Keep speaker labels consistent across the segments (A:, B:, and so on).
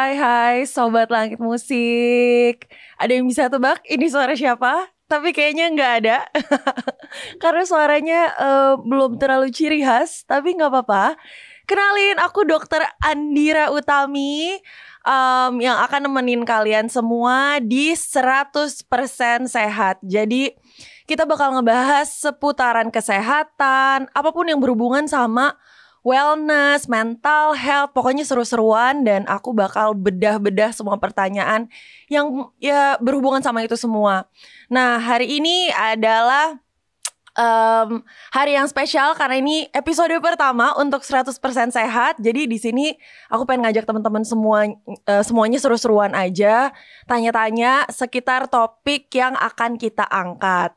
A: Hai hai Sobat Langit Musik Ada yang bisa tebak ini suara siapa? Tapi kayaknya nggak ada Karena suaranya uh, belum terlalu ciri khas Tapi nggak apa-apa Kenalin aku dokter Andira Utami um, Yang akan nemenin kalian semua di 100% sehat Jadi kita bakal ngebahas seputaran kesehatan Apapun yang berhubungan sama wellness, mental health, pokoknya seru-seruan dan aku bakal bedah-bedah semua pertanyaan yang ya berhubungan sama itu semua. Nah, hari ini adalah um, hari yang spesial karena ini episode pertama untuk 100% sehat. Jadi di sini aku pengen ngajak teman-teman semua uh, semuanya seru-seruan aja, tanya-tanya sekitar topik yang akan kita angkat.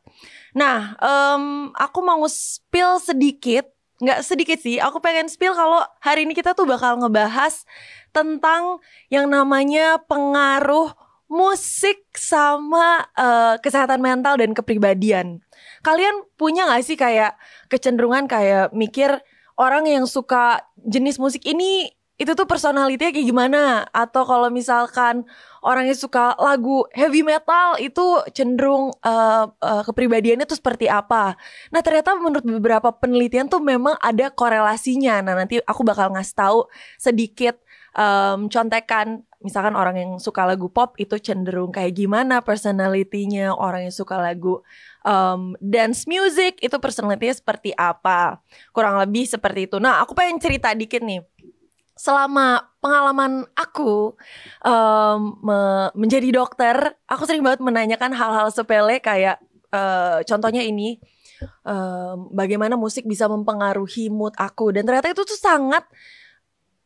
A: Nah, um, aku mau spill sedikit nggak sedikit sih. Aku pengen spill kalau hari ini kita tuh bakal ngebahas tentang yang namanya pengaruh musik sama uh, kesehatan mental dan kepribadian. Kalian punya gak sih kayak kecenderungan kayak mikir orang yang suka jenis musik ini itu tuh personalitinya kayak gimana atau kalau misalkan orangnya suka lagu heavy metal itu cenderung uh, uh, kepribadiannya tuh seperti apa nah ternyata menurut beberapa penelitian tuh memang ada korelasinya nah nanti aku bakal ngasih tahu sedikit um, contekan misalkan orang yang suka lagu pop itu cenderung kayak gimana personalitinya orang yang suka lagu um, dance music itu personalitinya seperti apa kurang lebih seperti itu nah aku pengen cerita dikit nih selama pengalaman aku um, me menjadi dokter, aku sering banget menanyakan hal-hal sepele kayak uh, contohnya ini um, bagaimana musik bisa mempengaruhi mood aku dan ternyata itu tuh sangat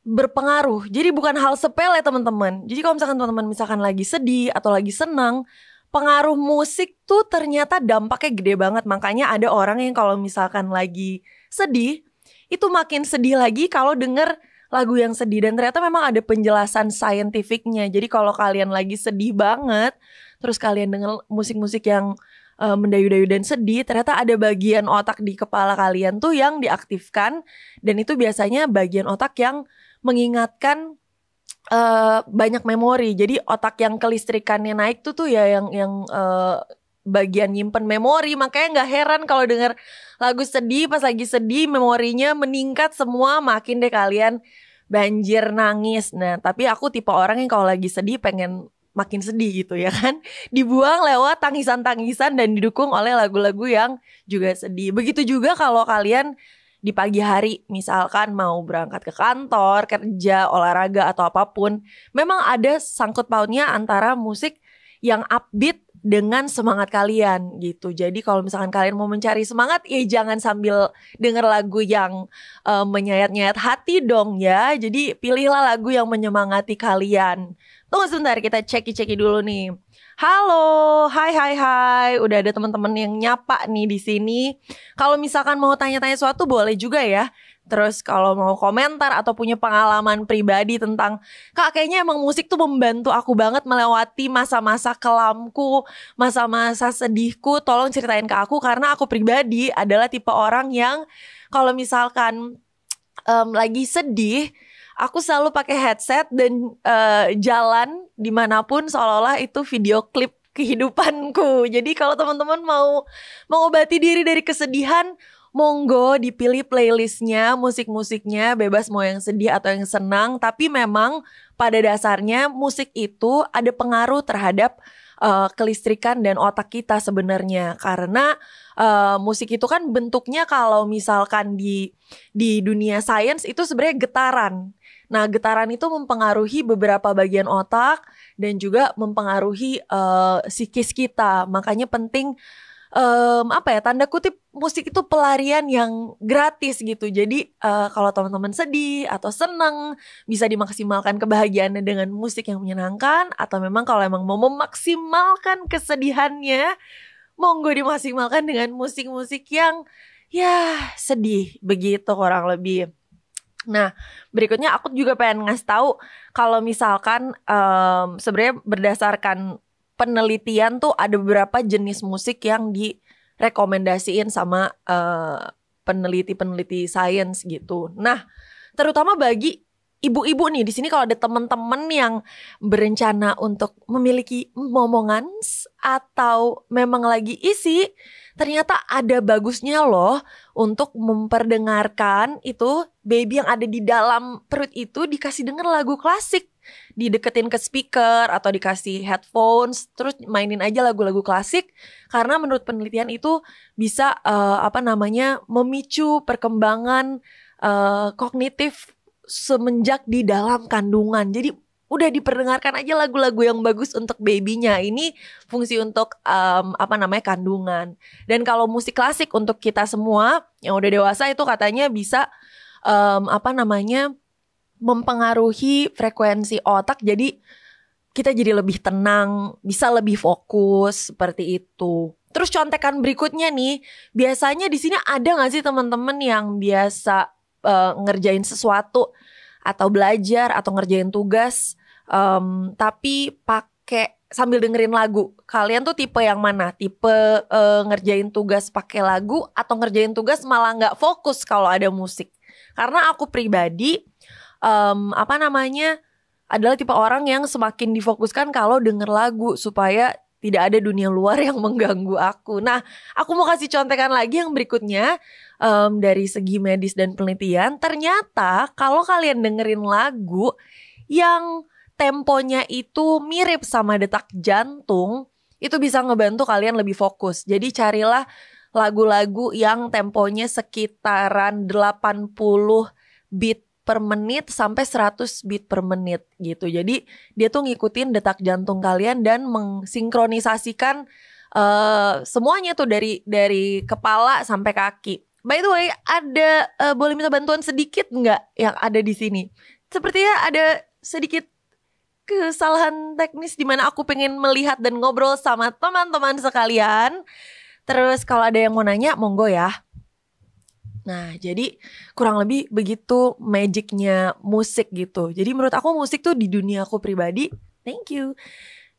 A: berpengaruh. Jadi bukan hal sepele teman-teman. Jadi kalau misalkan teman-teman misalkan lagi sedih atau lagi senang, pengaruh musik tuh ternyata dampaknya gede banget. Makanya ada orang yang kalau misalkan lagi sedih, itu makin sedih lagi kalau denger lagu yang sedih dan ternyata memang ada penjelasan saintifiknya. Jadi kalau kalian lagi sedih banget, terus kalian dengar musik-musik yang uh, mendayu-dayu dan sedih, ternyata ada bagian otak di kepala kalian tuh yang diaktifkan dan itu biasanya bagian otak yang mengingatkan uh, banyak memori. Jadi otak yang kelistrikannya naik tuh tuh ya yang yang uh, bagian nyimpen memori makanya nggak heran kalau denger lagu sedih pas lagi sedih memorinya meningkat semua makin deh kalian banjir nangis nah tapi aku tipe orang yang kalau lagi sedih pengen makin sedih gitu ya kan dibuang lewat tangisan-tangisan dan didukung oleh lagu-lagu yang juga sedih begitu juga kalau kalian di pagi hari misalkan mau berangkat ke kantor, kerja, olahraga atau apapun, memang ada sangkut pautnya antara musik yang upbeat dengan semangat kalian gitu. Jadi kalau misalkan kalian mau mencari semangat, ya jangan sambil denger lagu yang uh, menyayat-nyayat hati dong ya. Jadi pilihlah lagu yang menyemangati kalian. Tunggu sebentar kita ceki-ceki dulu nih. Halo, hai hai hai. Udah ada teman-teman yang nyapa nih di sini. Kalau misalkan mau tanya-tanya sesuatu boleh juga ya. Terus kalau mau komentar atau punya pengalaman pribadi tentang Kak kayaknya emang musik tuh membantu aku banget melewati masa-masa kelamku, masa-masa sedihku. Tolong ceritain ke aku karena aku pribadi adalah tipe orang yang kalau misalkan um, lagi sedih, aku selalu pakai headset dan uh, jalan dimanapun seolah-olah itu video klip kehidupanku. Jadi kalau teman-teman mau mengobati diri dari kesedihan, monggo dipilih playlistnya, musik-musiknya, bebas mau yang sedih atau yang senang. Tapi memang pada dasarnya musik itu ada pengaruh terhadap uh, kelistrikan dan otak kita sebenarnya karena uh, musik itu kan bentuknya kalau misalkan di di dunia sains itu sebenarnya getaran. Nah, getaran itu mempengaruhi beberapa bagian otak dan juga mempengaruhi uh, psikis kita. Makanya penting um, apa ya tanda kutip musik itu pelarian yang gratis gitu. Jadi uh, kalau teman-teman sedih atau seneng bisa dimaksimalkan kebahagiaannya dengan musik yang menyenangkan atau memang kalau emang mau memaksimalkan kesedihannya monggo dimaksimalkan dengan musik-musik yang ya sedih begitu kurang lebih. Nah, berikutnya aku juga pengen ngasih tahu kalau misalkan um, sebenarnya berdasarkan penelitian tuh ada beberapa jenis musik yang direkomendasiin sama uh, eh, peneliti -peneliti sains gitu. Nah, terutama bagi ibu-ibu nih di sini kalau ada teman-teman yang berencana untuk memiliki momongan atau memang lagi isi, ternyata ada bagusnya loh untuk memperdengarkan itu baby yang ada di dalam perut itu dikasih denger lagu klasik dideketin ke speaker atau dikasih headphones terus mainin aja lagu-lagu klasik karena menurut penelitian itu bisa uh, apa namanya memicu perkembangan uh, kognitif semenjak di dalam kandungan. Jadi udah diperdengarkan aja lagu-lagu yang bagus untuk babynya. Ini fungsi untuk um, apa namanya kandungan. Dan kalau musik klasik untuk kita semua yang udah dewasa itu katanya bisa um, apa namanya mempengaruhi frekuensi otak. Jadi kita jadi lebih tenang, bisa lebih fokus seperti itu. Terus contekan berikutnya nih, biasanya di sini ada nggak sih teman-teman yang biasa uh, ngerjain sesuatu atau belajar atau ngerjain tugas um, tapi pakai sambil dengerin lagu. Kalian tuh tipe yang mana? Tipe uh, ngerjain tugas pakai lagu atau ngerjain tugas malah nggak fokus kalau ada musik? Karena aku pribadi um, apa namanya adalah tipe orang yang semakin difokuskan kalau denger lagu supaya tidak ada dunia luar yang mengganggu aku. Nah, aku mau kasih contekan lagi yang berikutnya um, dari segi medis dan penelitian ternyata kalau kalian dengerin lagu yang temponya itu mirip sama detak jantung itu bisa ngebantu kalian lebih fokus. Jadi carilah lagu-lagu yang temponya sekitaran 80 beat per menit sampai 100 beat per menit gitu. Jadi dia tuh ngikutin detak jantung kalian dan mengsinkronisasikan uh, eh, semuanya tuh dari dari kepala sampai kaki. By the way, ada uh, boleh minta bantuan sedikit nggak yang ada di sini? Sepertinya ada sedikit kesalahan teknis di mana aku pengen melihat dan ngobrol sama teman-teman sekalian. Terus kalau ada yang mau nanya, monggo ya. Nah, jadi kurang lebih begitu magicnya musik gitu. Jadi menurut aku musik tuh di dunia aku pribadi, thank you.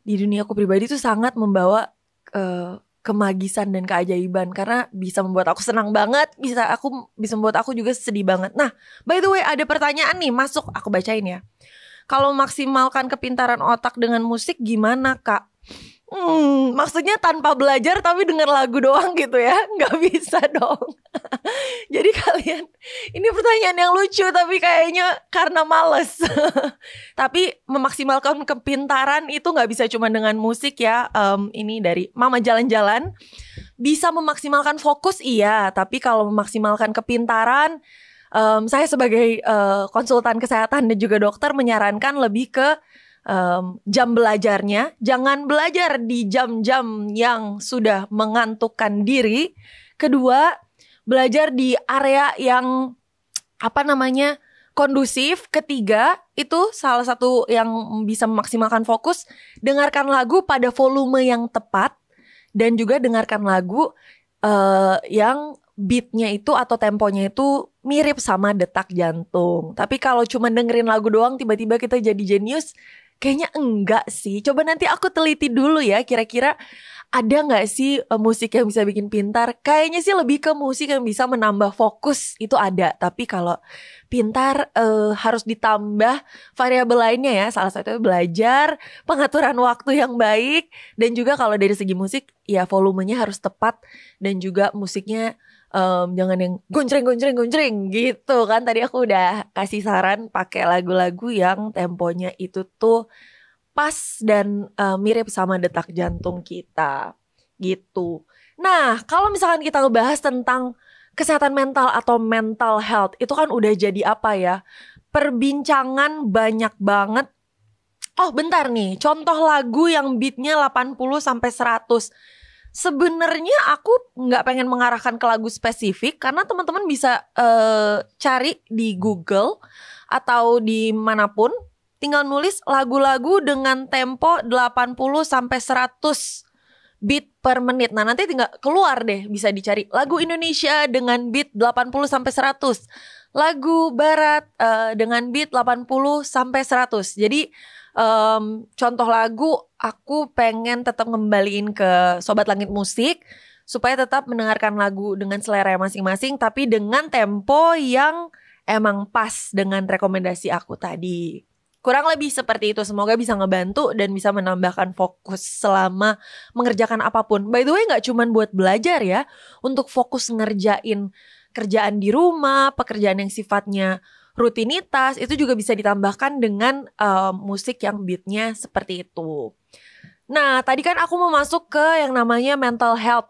A: Di dunia aku pribadi tuh sangat membawa uh, kemagisan dan keajaiban karena bisa membuat aku senang banget, bisa aku bisa membuat aku juga sedih banget. Nah, by the way ada pertanyaan nih masuk aku bacain ya. Kalau maksimalkan kepintaran otak dengan musik gimana, Kak? Hmm, maksudnya tanpa belajar tapi denger lagu doang gitu ya? Nggak bisa dong. Jadi kalian, ini pertanyaan yang lucu tapi kayaknya karena males. tapi memaksimalkan kepintaran itu nggak bisa cuma dengan musik ya. Um, ini dari Mama Jalan-Jalan. Bisa memaksimalkan fokus iya, tapi kalau memaksimalkan kepintaran, um, saya sebagai uh, konsultan kesehatan dan juga dokter menyarankan lebih ke um, jam belajarnya. Jangan belajar di jam-jam yang sudah mengantukkan diri. Kedua, belajar di area yang apa namanya kondusif. Ketiga, itu salah satu yang bisa memaksimalkan fokus. Dengarkan lagu pada volume yang tepat dan juga dengarkan lagu uh, yang beatnya itu atau temponya itu mirip sama detak jantung. Tapi kalau cuma dengerin lagu doang, tiba-tiba kita jadi jenius, Kayaknya enggak sih. Coba nanti aku teliti dulu ya kira-kira ada nggak sih e, musik yang bisa bikin pintar? Kayaknya sih lebih ke musik yang bisa menambah fokus itu ada. Tapi kalau pintar eh, harus ditambah variabel lainnya ya. Salah satunya belajar, pengaturan waktu yang baik, dan juga kalau dari segi musik ya volumenya harus tepat dan juga musiknya um, jangan yang goncreng goncreng goncreng gitu kan tadi aku udah kasih saran pakai lagu-lagu yang temponya itu tuh pas dan uh, mirip sama detak jantung kita gitu. Nah, kalau misalkan kita ngebahas tentang kesehatan mental atau mental health itu kan udah jadi apa ya? Perbincangan banyak banget. Oh, bentar nih. Contoh lagu yang beatnya 80 sampai 100 Sebenarnya aku nggak pengen mengarahkan ke lagu spesifik karena teman-teman bisa uh, cari di Google atau di manapun tinggal nulis lagu-lagu dengan tempo 80 sampai 100 beat per menit. Nah, nanti tinggal keluar deh bisa dicari lagu Indonesia dengan beat 80 sampai 100. Lagu barat uh, dengan beat 80 sampai 100. Jadi um, contoh lagu aku pengen tetap ngembaliin ke sobat langit musik supaya tetap mendengarkan lagu dengan selera masing-masing tapi dengan tempo yang emang pas dengan rekomendasi aku tadi. Kurang lebih seperti itu. Semoga bisa ngebantu dan bisa menambahkan fokus selama mengerjakan apapun. By the way, nggak cuma buat belajar ya, untuk fokus ngerjain kerjaan di rumah, pekerjaan yang sifatnya rutinitas itu juga bisa ditambahkan dengan uh, musik yang beatnya seperti itu. Nah, tadi kan aku mau masuk ke yang namanya mental health,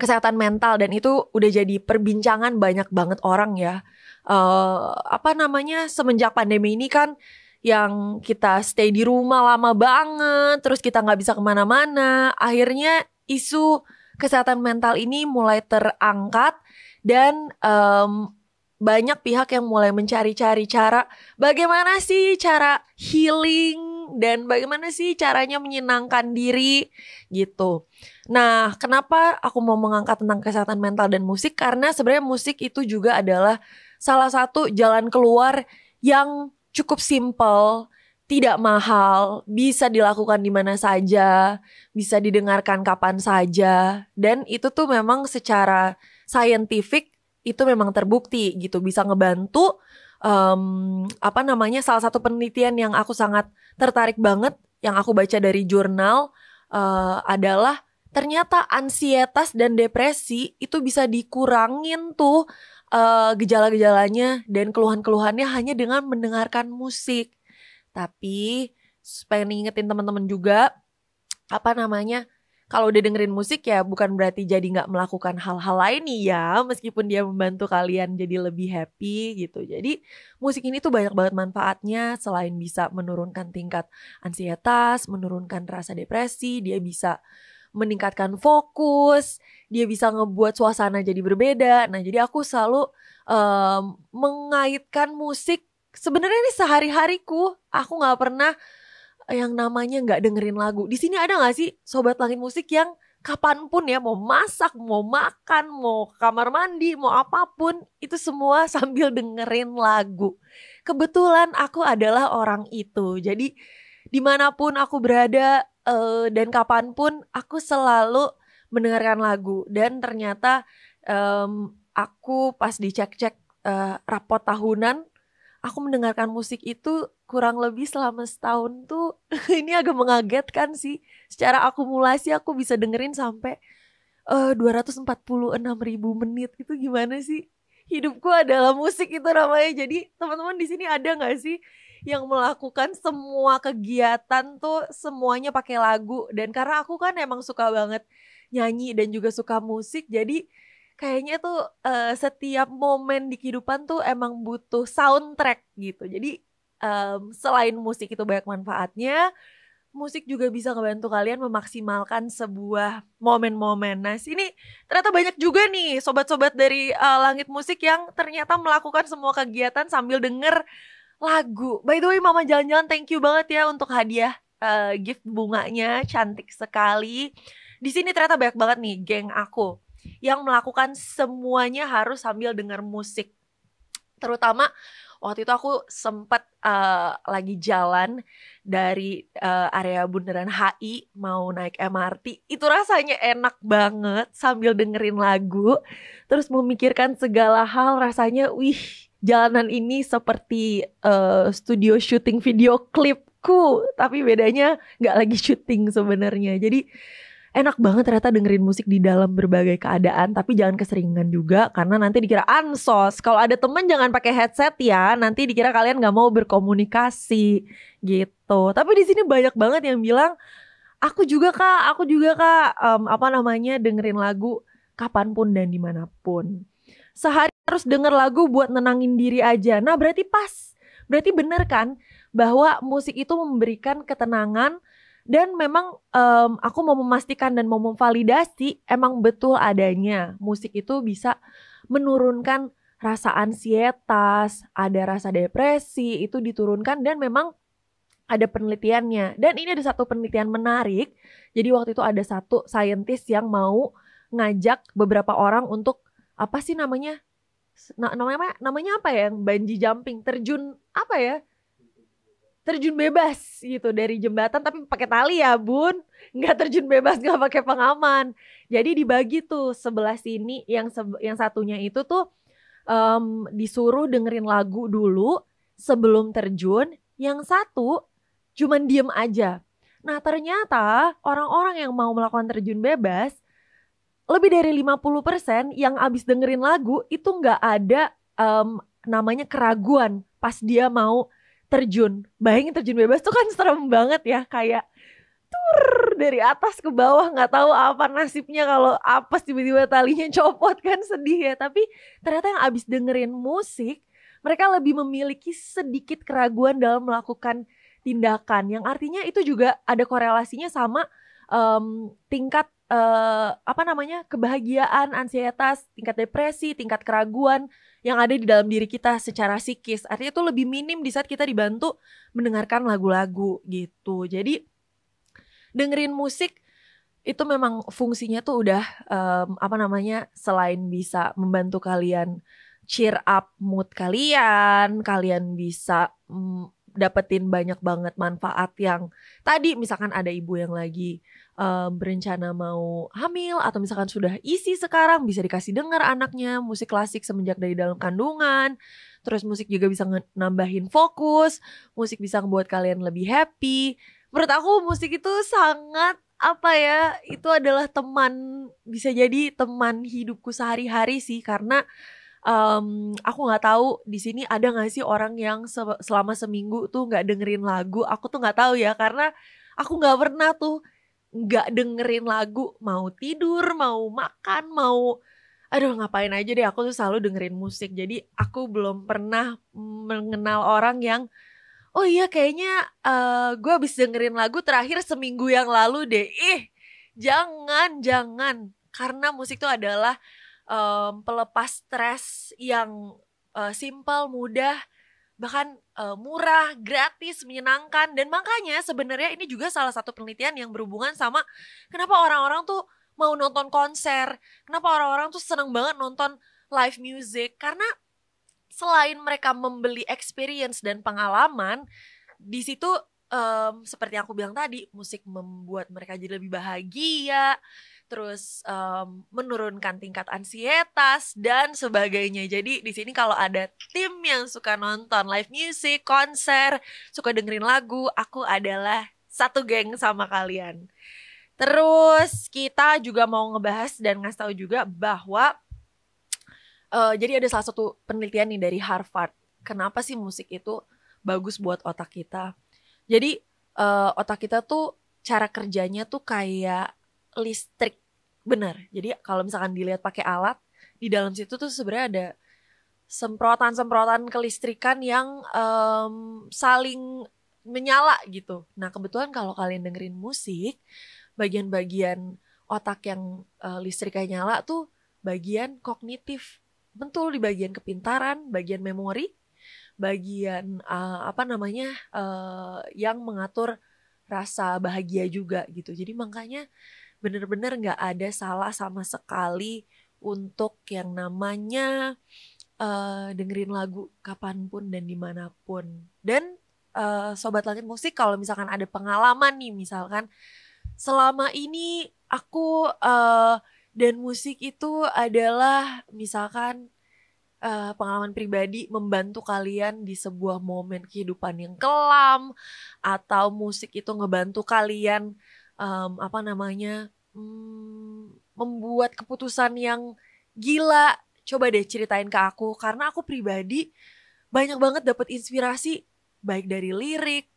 A: kesehatan mental dan itu udah jadi perbincangan banyak banget orang ya. Uh, apa namanya semenjak pandemi ini kan yang kita stay di rumah lama banget, terus kita nggak bisa kemana-mana, akhirnya isu kesehatan mental ini mulai terangkat dan um, banyak pihak yang mulai mencari-cari cara bagaimana sih cara healing dan bagaimana sih caranya menyenangkan diri gitu. Nah, kenapa aku mau mengangkat tentang kesehatan mental dan musik? Karena sebenarnya musik itu juga adalah salah satu jalan keluar yang cukup simple, tidak mahal, bisa dilakukan di mana saja, bisa didengarkan kapan saja, dan itu tuh memang secara scientific itu memang terbukti gitu bisa ngebantu um, apa namanya salah satu penelitian yang aku sangat tertarik banget yang aku baca dari jurnal uh, adalah ternyata ansietas dan depresi itu bisa dikurangin tuh uh, gejala-gejalanya dan keluhan-keluhannya hanya dengan mendengarkan musik. Tapi pengen ngingetin teman-teman juga apa namanya kalau udah dengerin musik ya bukan berarti jadi nggak melakukan hal-hal lain ya meskipun dia membantu kalian jadi lebih happy gitu jadi musik ini tuh banyak banget manfaatnya selain bisa menurunkan tingkat ansietas menurunkan rasa depresi dia bisa meningkatkan fokus dia bisa ngebuat suasana jadi berbeda nah jadi aku selalu um, mengaitkan musik sebenarnya ini sehari-hariku aku nggak pernah yang namanya nggak dengerin lagu. Di sini ada nggak sih sobat langit musik yang kapanpun ya mau masak, mau makan, mau kamar mandi, mau apapun itu semua sambil dengerin lagu. Kebetulan aku adalah orang itu. Jadi dimanapun aku berada uh, dan kapanpun aku selalu mendengarkan lagu dan ternyata um, aku pas dicek-cek uh, rapot tahunan aku mendengarkan musik itu kurang lebih selama setahun tuh ini agak mengagetkan sih. Secara akumulasi aku bisa dengerin sampai eh, uh, 246 ribu menit itu gimana sih? Hidupku adalah musik itu namanya. Jadi teman-teman di sini ada nggak sih yang melakukan semua kegiatan tuh semuanya pakai lagu dan karena aku kan emang suka banget nyanyi dan juga suka musik jadi kayaknya tuh uh, setiap momen di kehidupan tuh emang butuh soundtrack gitu. Jadi um, selain musik itu banyak manfaatnya, musik juga bisa ngebantu kalian memaksimalkan sebuah momen-momen. Nah, sini ternyata banyak juga nih sobat-sobat dari uh, Langit Musik yang ternyata melakukan semua kegiatan sambil denger lagu. By the way, Mama jalan-jalan thank you banget ya untuk hadiah uh, gift bunganya cantik sekali. Di sini ternyata banyak banget nih geng aku yang melakukan semuanya harus sambil dengar musik. Terutama waktu itu aku sempat uh, eh, lagi jalan dari uh, area Bundaran HI mau naik MRT itu rasanya enak banget sambil dengerin lagu terus memikirkan segala hal rasanya wih jalanan ini seperti uh, studio syuting video klipku tapi bedanya nggak lagi syuting sebenarnya jadi enak banget ternyata dengerin musik di dalam berbagai keadaan tapi jangan keseringan juga karena nanti dikira ansos ah, kalau ada temen jangan pakai headset ya nanti dikira kalian nggak mau berkomunikasi gitu tapi di sini banyak banget yang bilang aku juga kak aku juga kak um, apa namanya dengerin lagu kapanpun dan dimanapun sehari harus denger lagu buat nenangin diri aja nah berarti pas berarti bener kan bahwa musik itu memberikan ketenangan dan memang um, aku mau memastikan dan mau memvalidasi emang betul adanya musik itu bisa menurunkan rasa ansietas, ada rasa depresi itu diturunkan dan memang ada penelitiannya. Dan ini ada satu penelitian menarik. Jadi waktu itu ada satu saintis yang mau ngajak beberapa orang untuk apa sih namanya? Nah, namanya ya? namanya apa ya? Yang banji jumping, terjun apa ya? terjun bebas gitu dari jembatan tapi pakai tali ya bun nggak terjun bebas nggak pakai pengaman jadi dibagi tuh sebelah sini yang se yang satunya itu tuh um, disuruh dengerin lagu dulu sebelum terjun yang satu cuman diem aja nah ternyata orang-orang yang mau melakukan terjun bebas lebih dari 50% yang abis dengerin lagu itu nggak ada um, namanya keraguan pas dia mau terjun. Bayangin terjun bebas tuh kan serem banget ya kayak tur dari atas ke bawah nggak tahu apa nasibnya kalau apes tiba-tiba talinya copot kan sedih ya. Tapi ternyata yang abis dengerin musik mereka lebih memiliki sedikit keraguan dalam melakukan tindakan yang artinya itu juga ada korelasinya sama um, tingkat uh, apa namanya kebahagiaan, ansietas, tingkat depresi, tingkat keraguan yang ada di dalam diri kita secara psikis. Artinya itu lebih minim di saat kita dibantu mendengarkan lagu-lagu gitu. Jadi dengerin musik itu memang fungsinya tuh udah um, apa namanya selain bisa membantu kalian cheer up mood kalian, kalian bisa um, dapetin banyak banget manfaat yang tadi misalkan ada ibu yang lagi um, berencana mau hamil atau misalkan sudah isi sekarang bisa dikasih dengar anaknya musik klasik semenjak dari dalam kandungan. Terus musik juga bisa nambahin fokus, musik bisa membuat kalian lebih happy. Menurut aku musik itu sangat apa ya, itu adalah teman bisa jadi teman hidupku sehari-hari sih karena um, aku nggak tahu di sini ada nggak sih orang yang se selama seminggu tuh nggak dengerin lagu aku tuh nggak tahu ya karena aku nggak pernah tuh nggak dengerin lagu mau tidur mau makan mau aduh ngapain aja deh aku tuh selalu dengerin musik jadi aku belum pernah mengenal orang yang oh iya kayaknya uh, eh, gue habis dengerin lagu terakhir seminggu yang lalu deh ih jangan jangan karena musik tuh adalah um, pelepas stres yang uh, eh, simple mudah bahkan uh, murah, gratis, menyenangkan dan makanya sebenarnya ini juga salah satu penelitian yang berhubungan sama kenapa orang-orang tuh mau nonton konser, kenapa orang-orang tuh seneng banget nonton live music karena selain mereka membeli experience dan pengalaman di situ um, seperti yang aku bilang tadi musik membuat mereka jadi lebih bahagia terus um, menurunkan tingkat ansietas dan sebagainya. Jadi di sini kalau ada tim yang suka nonton live music, konser, suka dengerin lagu, aku adalah satu geng sama kalian. Terus kita juga mau ngebahas dan ngasih tahu juga bahwa uh, jadi ada salah satu penelitian nih dari Harvard. Kenapa sih musik itu bagus buat otak kita? Jadi uh, otak kita tuh cara kerjanya tuh kayak listrik Benar. Jadi kalau misalkan dilihat pakai alat, di dalam situ tuh sebenarnya ada semprotan-semprotan kelistrikan yang um, saling menyala gitu. Nah, kebetulan kalau kalian dengerin musik, bagian-bagian otak yang uh, listriknya nyala tuh bagian kognitif. Betul di bagian kepintaran, bagian memori, bagian uh, apa namanya uh, yang mengatur rasa bahagia juga gitu. Jadi makanya bener-bener gak ada salah sama sekali untuk yang namanya uh, dengerin lagu kapanpun dan dimanapun. Dan uh, sobat latihan musik kalau misalkan ada pengalaman nih misalkan selama ini aku uh, dan musik itu adalah misalkan uh, pengalaman pribadi membantu kalian di sebuah momen kehidupan yang kelam atau musik itu ngebantu kalian um, apa namanya um, membuat keputusan yang gila coba deh ceritain ke aku karena aku pribadi banyak banget dapat inspirasi baik dari lirik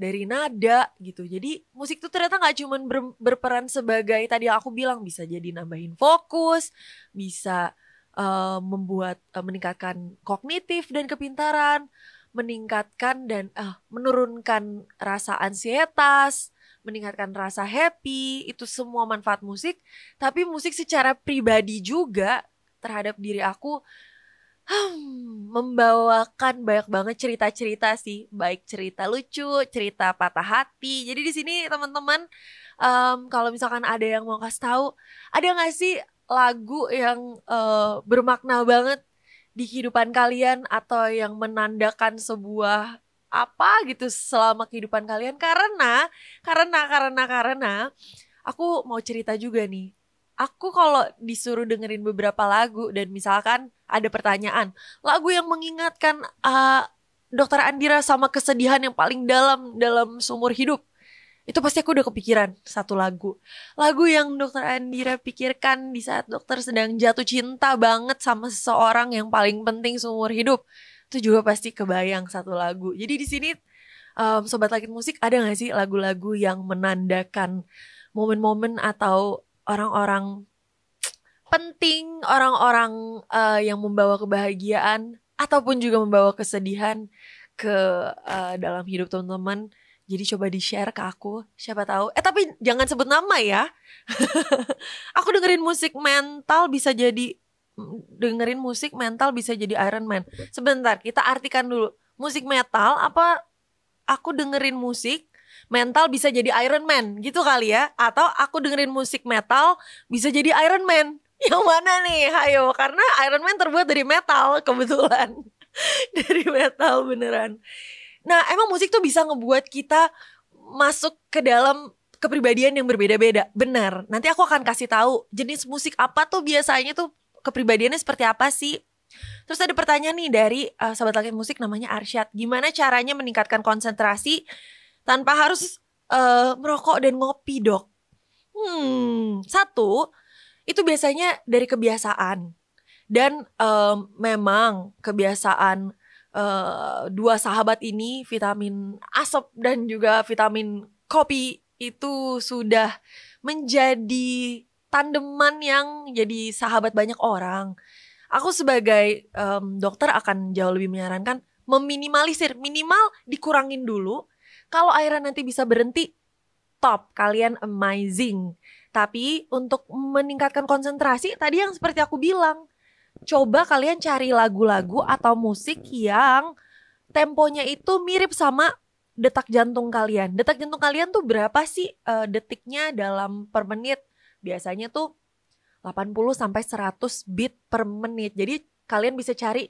A: dari nada gitu jadi musik tuh ternyata nggak cuman ber berperan sebagai tadi yang aku bilang bisa jadi nambahin fokus bisa uh, membuat uh, meningkatkan kognitif dan kepintaran meningkatkan dan uh, menurunkan rasa ansietas meningkatkan rasa happy, itu semua manfaat musik. Tapi musik secara pribadi juga terhadap diri aku hmm, membawakan banyak banget cerita-cerita sih, baik cerita lucu, cerita patah hati. Jadi di sini teman-teman um, kalau misalkan ada yang mau kasih tahu, ada nggak sih lagu yang uh, bermakna banget di kehidupan kalian atau yang menandakan sebuah apa gitu selama kehidupan kalian karena karena karena karena aku mau cerita juga nih. Aku kalau disuruh dengerin beberapa lagu dan misalkan ada pertanyaan, lagu yang mengingatkan uh, Dokter Andira sama kesedihan yang paling dalam dalam seumur hidup. Itu pasti aku udah kepikiran satu lagu. Lagu yang Dokter Andira pikirkan di saat dokter sedang jatuh cinta banget sama seseorang yang paling penting seumur hidup itu juga pasti kebayang satu lagu. Jadi di sini um, sobat lagi Musik ada nggak sih lagu-lagu yang menandakan momen-momen atau orang-orang penting, orang-orang uh, yang membawa kebahagiaan ataupun juga membawa kesedihan ke uh, dalam hidup teman-teman. Jadi coba di-share ke aku, siapa tahu. Eh tapi jangan sebut nama ya. aku dengerin musik mental bisa jadi dengerin musik mental bisa jadi Iron Man. Sebentar, kita artikan dulu. Musik metal apa aku dengerin musik mental bisa jadi Iron Man gitu kali ya atau aku dengerin musik metal bisa jadi Iron Man. Yang mana nih? Hayo, karena Iron Man terbuat dari metal kebetulan. dari metal beneran. Nah, emang musik tuh bisa ngebuat kita masuk ke dalam kepribadian yang berbeda-beda. Benar. Nanti aku akan kasih tahu jenis musik apa tuh biasanya tuh kepribadiannya seperti apa sih? Terus ada pertanyaan nih dari uh, sahabat laki musik namanya Arsyad. Gimana caranya meningkatkan konsentrasi tanpa harus uh, merokok dan ngopi, Dok? Hmm, satu itu biasanya dari kebiasaan. Dan um, memang kebiasaan uh, dua sahabat ini vitamin asap dan juga vitamin kopi itu sudah menjadi tandeman yang jadi sahabat banyak orang. Aku sebagai um, dokter akan jauh lebih menyarankan meminimalisir, minimal dikurangin dulu. Kalau akhirnya nanti bisa berhenti, top, kalian amazing. Tapi untuk meningkatkan konsentrasi, tadi yang seperti aku bilang, coba kalian cari lagu-lagu atau musik yang temponya itu mirip sama detak jantung kalian. Detak jantung kalian tuh berapa sih uh, detiknya dalam per menit? biasanya tuh 80 sampai 100 beat per menit. Jadi kalian bisa cari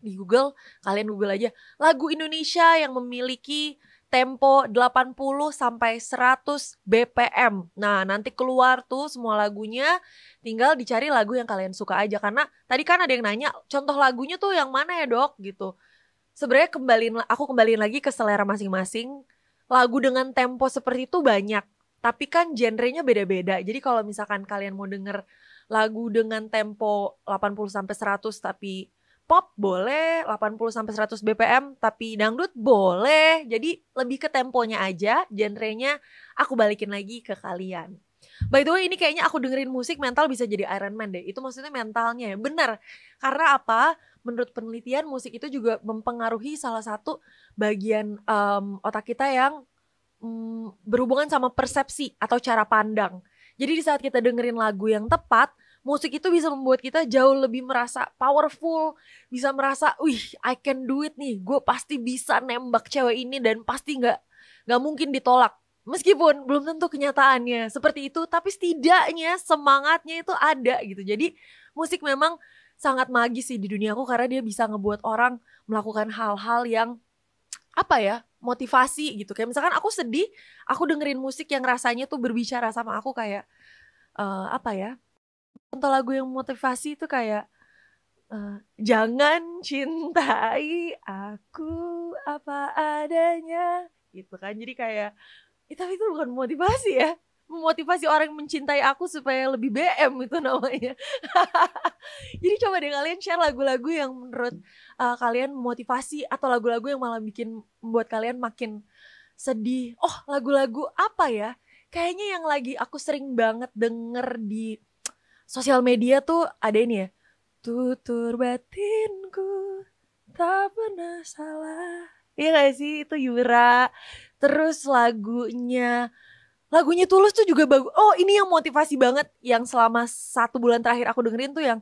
A: di Google, kalian Google aja lagu Indonesia yang memiliki tempo 80 sampai 100 BPM. Nah, nanti keluar tuh semua lagunya, tinggal dicari lagu yang kalian suka aja karena tadi kan ada yang nanya contoh lagunya tuh yang mana ya, Dok? gitu. Sebenarnya kembaliin aku kembaliin lagi ke selera masing-masing. Lagu dengan tempo seperti itu banyak tapi kan genrenya beda-beda. Jadi kalau misalkan kalian mau denger lagu dengan tempo 80 sampai 100 tapi pop boleh, 80 sampai 100 BPM tapi dangdut boleh. Jadi lebih ke temponya aja, genrenya aku balikin lagi ke kalian. By the way ini kayaknya aku dengerin musik mental bisa jadi Iron Man deh. Itu maksudnya mentalnya ya. Bener. Karena apa? Menurut penelitian musik itu juga mempengaruhi salah satu bagian um, otak kita yang mm, berhubungan sama persepsi atau cara pandang. Jadi di saat kita dengerin lagu yang tepat, musik itu bisa membuat kita jauh lebih merasa powerful, bisa merasa, wih, I can do it nih, gue pasti bisa nembak cewek ini dan pasti nggak nggak mungkin ditolak. Meskipun belum tentu kenyataannya seperti itu, tapi setidaknya semangatnya itu ada gitu. Jadi musik memang sangat magis sih di dunia aku karena dia bisa ngebuat orang melakukan hal-hal yang apa ya motivasi gitu kayak misalkan aku sedih aku dengerin musik yang rasanya tuh berbicara sama aku kayak uh, apa ya contoh lagu yang motivasi itu kayak uh, jangan cintai aku apa adanya gitu kan jadi kayak eh, tapi itu bukan motivasi ya memotivasi orang mencintai aku supaya lebih BM itu namanya. Jadi coba deh kalian share lagu-lagu yang menurut uh, kalian motivasi atau lagu-lagu yang malah bikin membuat kalian makin sedih. Oh, lagu-lagu apa ya? Kayaknya yang lagi aku sering banget denger di sosial media tuh ada ini ya. Tutur batinku tak pernah salah. Iya gak sih? Itu Yura. Terus lagunya lagunya Tulus tuh juga bagus. Oh ini yang motivasi banget yang selama satu bulan terakhir aku dengerin tuh yang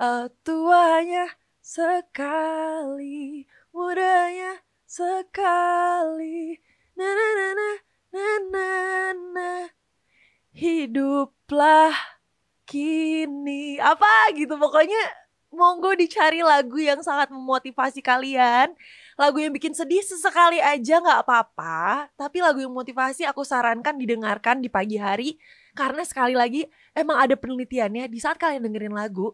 A: uh, tuanya sekali, mudanya sekali, na na na na na na, na. hiduplah kini apa gitu pokoknya monggo dicari lagu yang sangat memotivasi kalian. Lagu yang bikin sedih sesekali aja nggak apa-apa, tapi lagu yang motivasi aku sarankan didengarkan di pagi hari karena sekali lagi emang ada penelitiannya di saat kalian dengerin lagu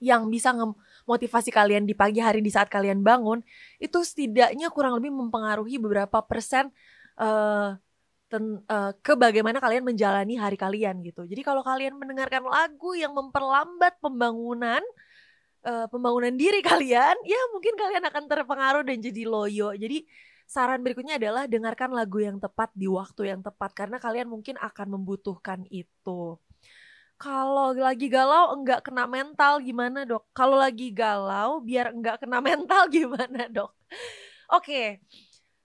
A: yang bisa ngemotivasi kalian di pagi hari di saat kalian bangun itu setidaknya kurang lebih mempengaruhi beberapa persen uh, ten, uh, ke bagaimana kalian menjalani hari kalian gitu. Jadi kalau kalian mendengarkan lagu yang memperlambat pembangunan, Eh, pembangunan diri kalian, ya mungkin kalian akan terpengaruh dan jadi loyo. Jadi saran berikutnya adalah dengarkan lagu yang tepat di waktu yang tepat karena kalian mungkin akan membutuhkan itu. Kalau lagi galau enggak kena mental gimana dok? Kalau lagi galau biar enggak kena mental gimana dok? Oke,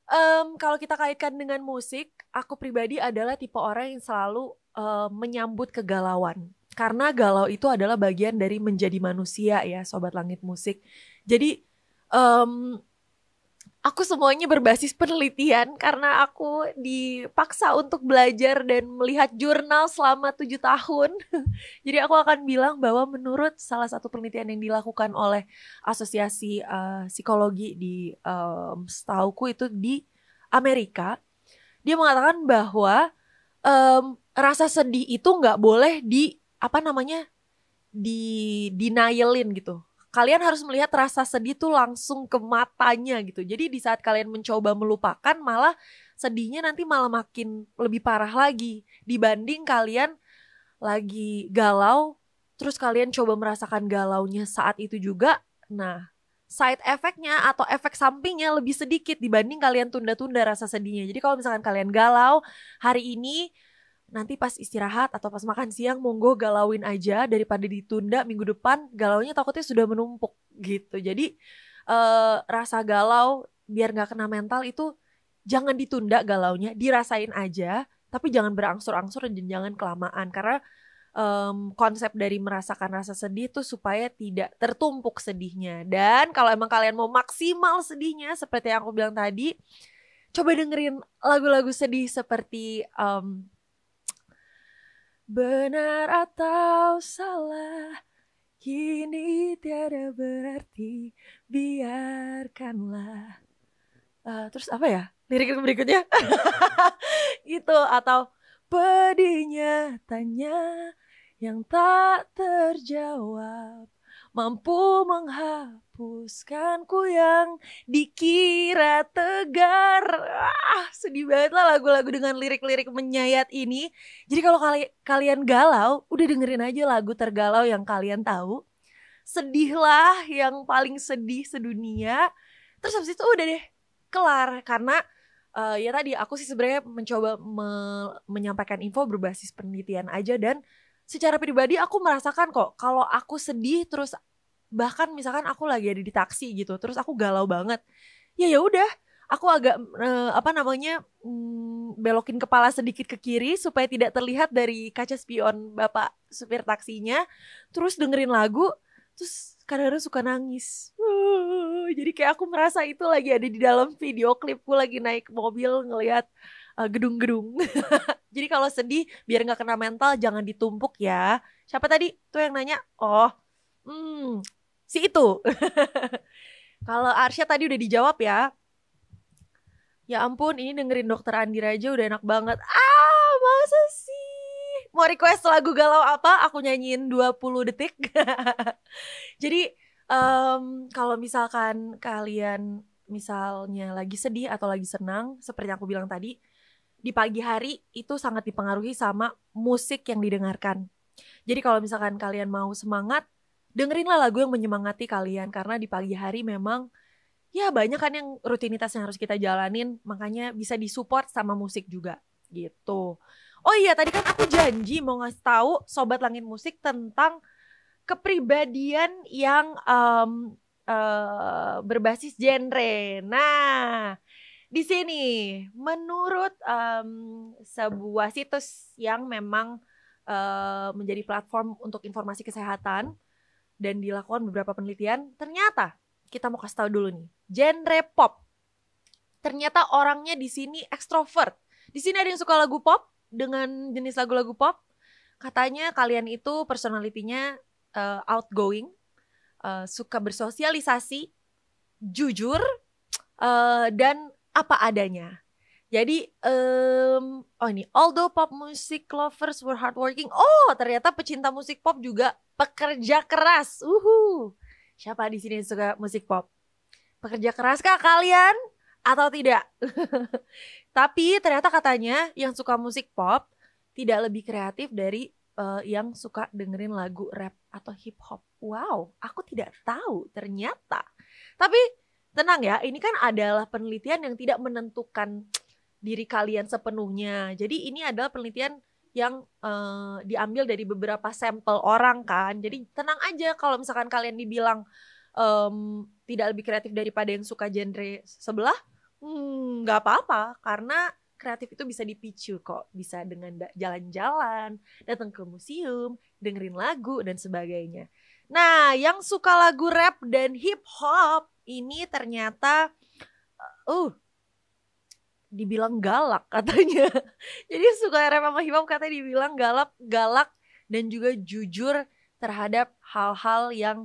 A: okay. um, kalau kita kaitkan dengan musik, aku pribadi adalah tipe orang yang selalu uh, menyambut kegalauan. Karena galau itu adalah bagian dari menjadi manusia ya Sobat Langit Musik. Jadi um, aku semuanya berbasis penelitian karena aku dipaksa untuk belajar dan melihat jurnal selama tujuh tahun. Jadi aku akan bilang bahwa menurut salah satu penelitian yang dilakukan oleh Asosiasi uh, Psikologi di um, setauku itu di Amerika, dia mengatakan bahwa um, rasa sedih itu nggak boleh di apa namanya di denialin gitu kalian harus melihat rasa sedih tuh langsung ke matanya gitu. Jadi di saat kalian mencoba melupakan malah sedihnya nanti malah makin lebih parah lagi dibanding kalian lagi galau terus kalian coba merasakan galaunya saat itu juga. Nah, side efeknya atau efek sampingnya lebih sedikit dibanding kalian tunda-tunda rasa sedihnya. Jadi kalau misalkan kalian galau hari ini nanti pas istirahat atau pas makan siang monggo galauin aja daripada ditunda minggu depan galaunya takutnya sudah menumpuk gitu jadi uh, rasa galau biar nggak kena mental itu jangan ditunda galaunya dirasain aja tapi jangan berangsur-angsur dan jangan kelamaan karena um, konsep dari merasakan rasa sedih itu supaya tidak tertumpuk sedihnya dan kalau emang kalian mau maksimal sedihnya seperti yang aku bilang tadi coba dengerin lagu-lagu sedih seperti um, Benar atau salah, kini tiada berarti, biarkanlah. Uh, terus apa ya? Lirik berikutnya? Itu atau pedihnya tanya yang tak terjawab mampu menghapuskanku yang dikira tegar. Ah, sedih banget lah lagu-lagu dengan lirik-lirik menyayat ini. Jadi kalau kali kalian galau, udah dengerin aja lagu tergalau yang kalian tahu. Sedihlah yang paling sedih sedunia. Terus habis itu udah deh kelar karena uh, ya tadi aku sih sebenarnya mencoba me menyampaikan info berbasis penelitian aja dan secara pribadi aku merasakan kok kalau aku sedih terus bahkan misalkan aku lagi ada di taksi gitu terus aku galau banget ya ya udah aku agak eh, apa namanya hmm, belokin kepala sedikit ke kiri supaya tidak terlihat dari kaca spion bapak supir taksinya terus dengerin lagu terus kadang-kadang suka nangis uh, jadi kayak aku merasa itu lagi ada di dalam video klipku lagi naik mobil ngelihat gedung eh, gedung-gedung. Jadi kalau sedih biar nggak kena mental jangan ditumpuk ya. Siapa tadi tuh yang nanya? Oh, hmm, si itu. kalau Arsya tadi udah dijawab ya. Ya ampun, ini dengerin dokter Andi aja udah enak banget. Ah, masa sih? Mau request lagu galau apa? Aku nyanyiin 20 detik. Jadi, um, kalau misalkan kalian misalnya lagi sedih atau lagi senang, seperti yang aku bilang tadi, di pagi hari itu sangat dipengaruhi sama musik yang didengarkan. Jadi kalau misalkan kalian mau semangat, dengerinlah lagu yang menyemangati kalian karena di pagi hari memang ya banyak kan yang rutinitas yang harus kita jalanin, makanya bisa disupport sama musik juga gitu. Oh iya, tadi kan aku janji mau ngasih tahu sobat langit musik tentang kepribadian yang um, uh, berbasis genre. Nah, di sini menurut um, sebuah situs yang memang uh, menjadi platform untuk informasi kesehatan dan dilakukan beberapa penelitian ternyata kita mau kasih tahu dulu nih genre pop ternyata orangnya di sini ekstrovert di sini ada yang suka lagu pop dengan jenis lagu-lagu pop katanya kalian itu personalitinya uh, outgoing uh, suka bersosialisasi jujur uh, dan apa adanya. Jadi, um, oh ini, although pop music lovers were hardworking, oh ternyata pecinta musik pop juga pekerja keras. Uhu, siapa di sini suka musik pop? Pekerja keras kah kalian? Atau tidak? Tapi ternyata katanya yang suka musik pop tidak lebih kreatif dari uh, yang suka dengerin lagu rap atau hip hop. Wow, aku tidak tahu ternyata. Tapi tenang ya, ini kan adalah penelitian yang tidak menentukan diri kalian sepenuhnya. Jadi ini adalah penelitian yang uh, diambil dari beberapa sampel orang kan. Jadi tenang aja kalau misalkan kalian dibilang um, tidak lebih kreatif daripada yang suka genre sebelah, hmm, nggak hmm, apa-apa karena kreatif itu bisa dipicu kok, bisa dengan jalan-jalan, datang ke museum, dengerin lagu dan sebagainya. Nah, yang suka lagu rap dan hip hop ini ternyata eh, uh dibilang galak katanya. Jadi suka RM sama Himam katanya dibilang galak, galak dan juga jujur terhadap hal-hal yang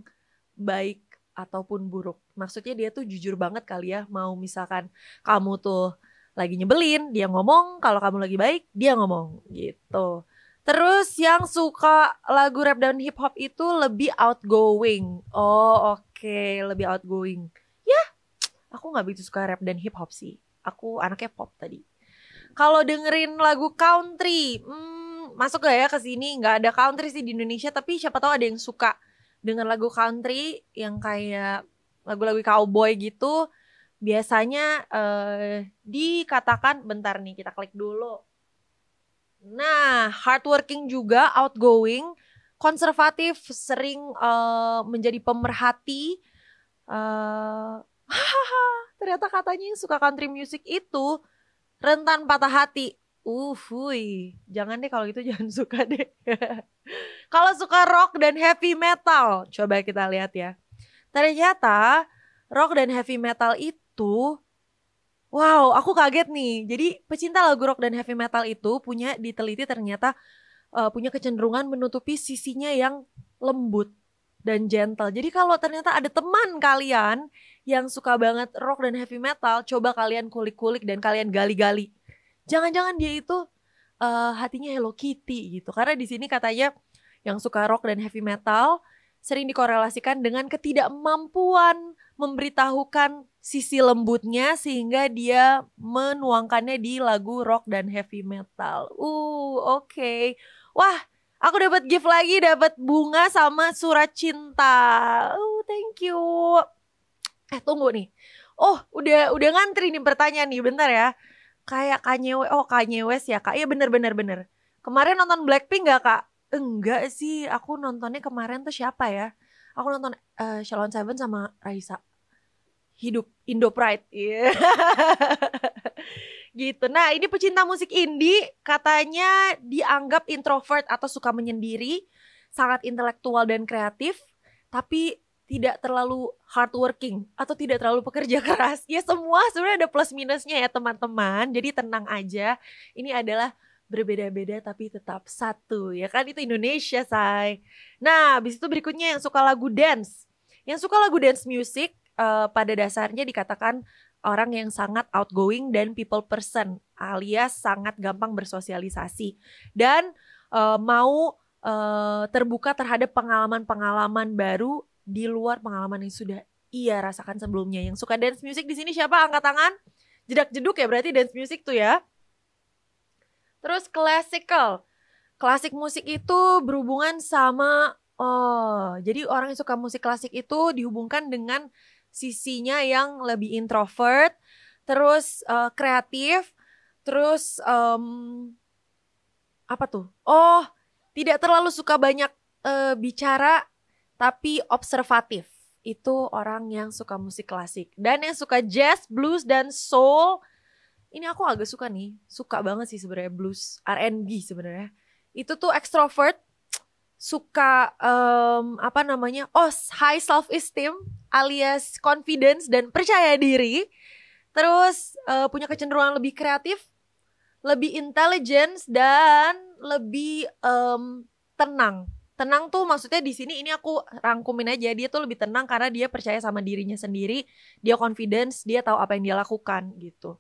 A: baik ataupun buruk. Maksudnya dia tuh jujur banget kali ya mau misalkan kamu tuh lagi nyebelin, dia ngomong, kalau kamu lagi baik, dia ngomong gitu. Terus yang suka lagu rap dan hip hop itu lebih outgoing. Oh oke, okay. lebih outgoing. Ya, aku nggak begitu suka rap dan hip hop sih. Aku anaknya pop tadi. Kalau dengerin lagu country, hmm, masuk gak ya ke sini? Gak ada country sih di Indonesia, tapi siapa tahu ada yang suka dengan lagu country yang kayak lagu-lagu cowboy gitu. Biasanya eh, dikatakan bentar nih kita klik dulu hardworking juga, outgoing, konservatif, sering uh, menjadi pemerhati. Uh, ternyata katanya yang suka country music itu rentan patah hati. Uh, jangan deh kalau gitu jangan suka deh. kalau suka rock dan heavy metal, coba kita lihat ya. Ternyata rock dan heavy metal itu Wow, aku kaget nih. Jadi pecinta lagu rock dan heavy metal itu punya diteliti ternyata uh, punya kecenderungan menutupi sisinya yang lembut dan gentle. Jadi kalau ternyata ada teman kalian yang suka banget rock dan heavy metal, coba kalian kulik-kulik dan kalian gali-gali. Jangan-jangan dia itu uh, hatinya Hello Kitty gitu. Karena di sini katanya yang suka rock dan heavy metal sering dikorelasikan dengan ketidakmampuan memberitahukan sisi lembutnya sehingga dia menuangkannya di lagu rock dan heavy metal. Uh, oke. Okay. Wah, aku dapat gift lagi, dapat bunga sama surat cinta. Oh, thank you. Eh, tunggu nih. Oh, udah udah ngantri nih pertanyaan nih, bentar ya. Kayak Kanye West, oh Kanye West ya kak, iya bener bener bener. Kemarin nonton Blackpink gak kak? Enggak sih, aku nontonnya kemarin tuh siapa ya? Aku nonton uh, eh, Shalom Seven sama Raisa hidup Indo Pride. Yeah. gitu. Nah, ini pecinta musik indie katanya dianggap introvert atau suka menyendiri, sangat intelektual dan kreatif, tapi tidak terlalu hardworking atau tidak terlalu pekerja keras. Ya semua sebenarnya ada plus minusnya ya teman-teman. Jadi tenang aja. Ini adalah berbeda-beda tapi tetap satu ya kan itu Indonesia say. Nah, habis itu berikutnya yang suka lagu dance. Yang suka lagu dance music Eh, pada dasarnya dikatakan orang yang sangat outgoing dan people person alias sangat gampang bersosialisasi dan uh, mau uh, terbuka terhadap pengalaman-pengalaman baru di luar pengalaman yang sudah ia rasakan sebelumnya. Yang suka dance music di sini siapa? Angkat tangan. Jedak jeduk ya berarti dance music tuh ya. Terus classical. Klasik musik itu berhubungan sama oh, jadi orang yang suka musik klasik itu dihubungkan dengan sisinya yang lebih introvert, terus uh, kreatif, terus um, apa tuh? Oh, tidak terlalu suka banyak uh, bicara, tapi observatif. Itu orang yang suka musik klasik dan yang suka jazz, blues dan soul. Ini aku agak suka nih, suka banget sih sebenarnya blues, R&B sebenarnya. Itu tuh extrovert, suka um, apa namanya? Oh, high self esteem alias confidence dan percaya diri, terus uh, punya kecenderungan lebih kreatif, lebih intelligence dan lebih um, tenang. Tenang tuh maksudnya di sini ini aku rangkumin aja dia tuh lebih tenang karena dia percaya sama dirinya sendiri, dia confidence, dia tahu apa yang dia lakukan gitu.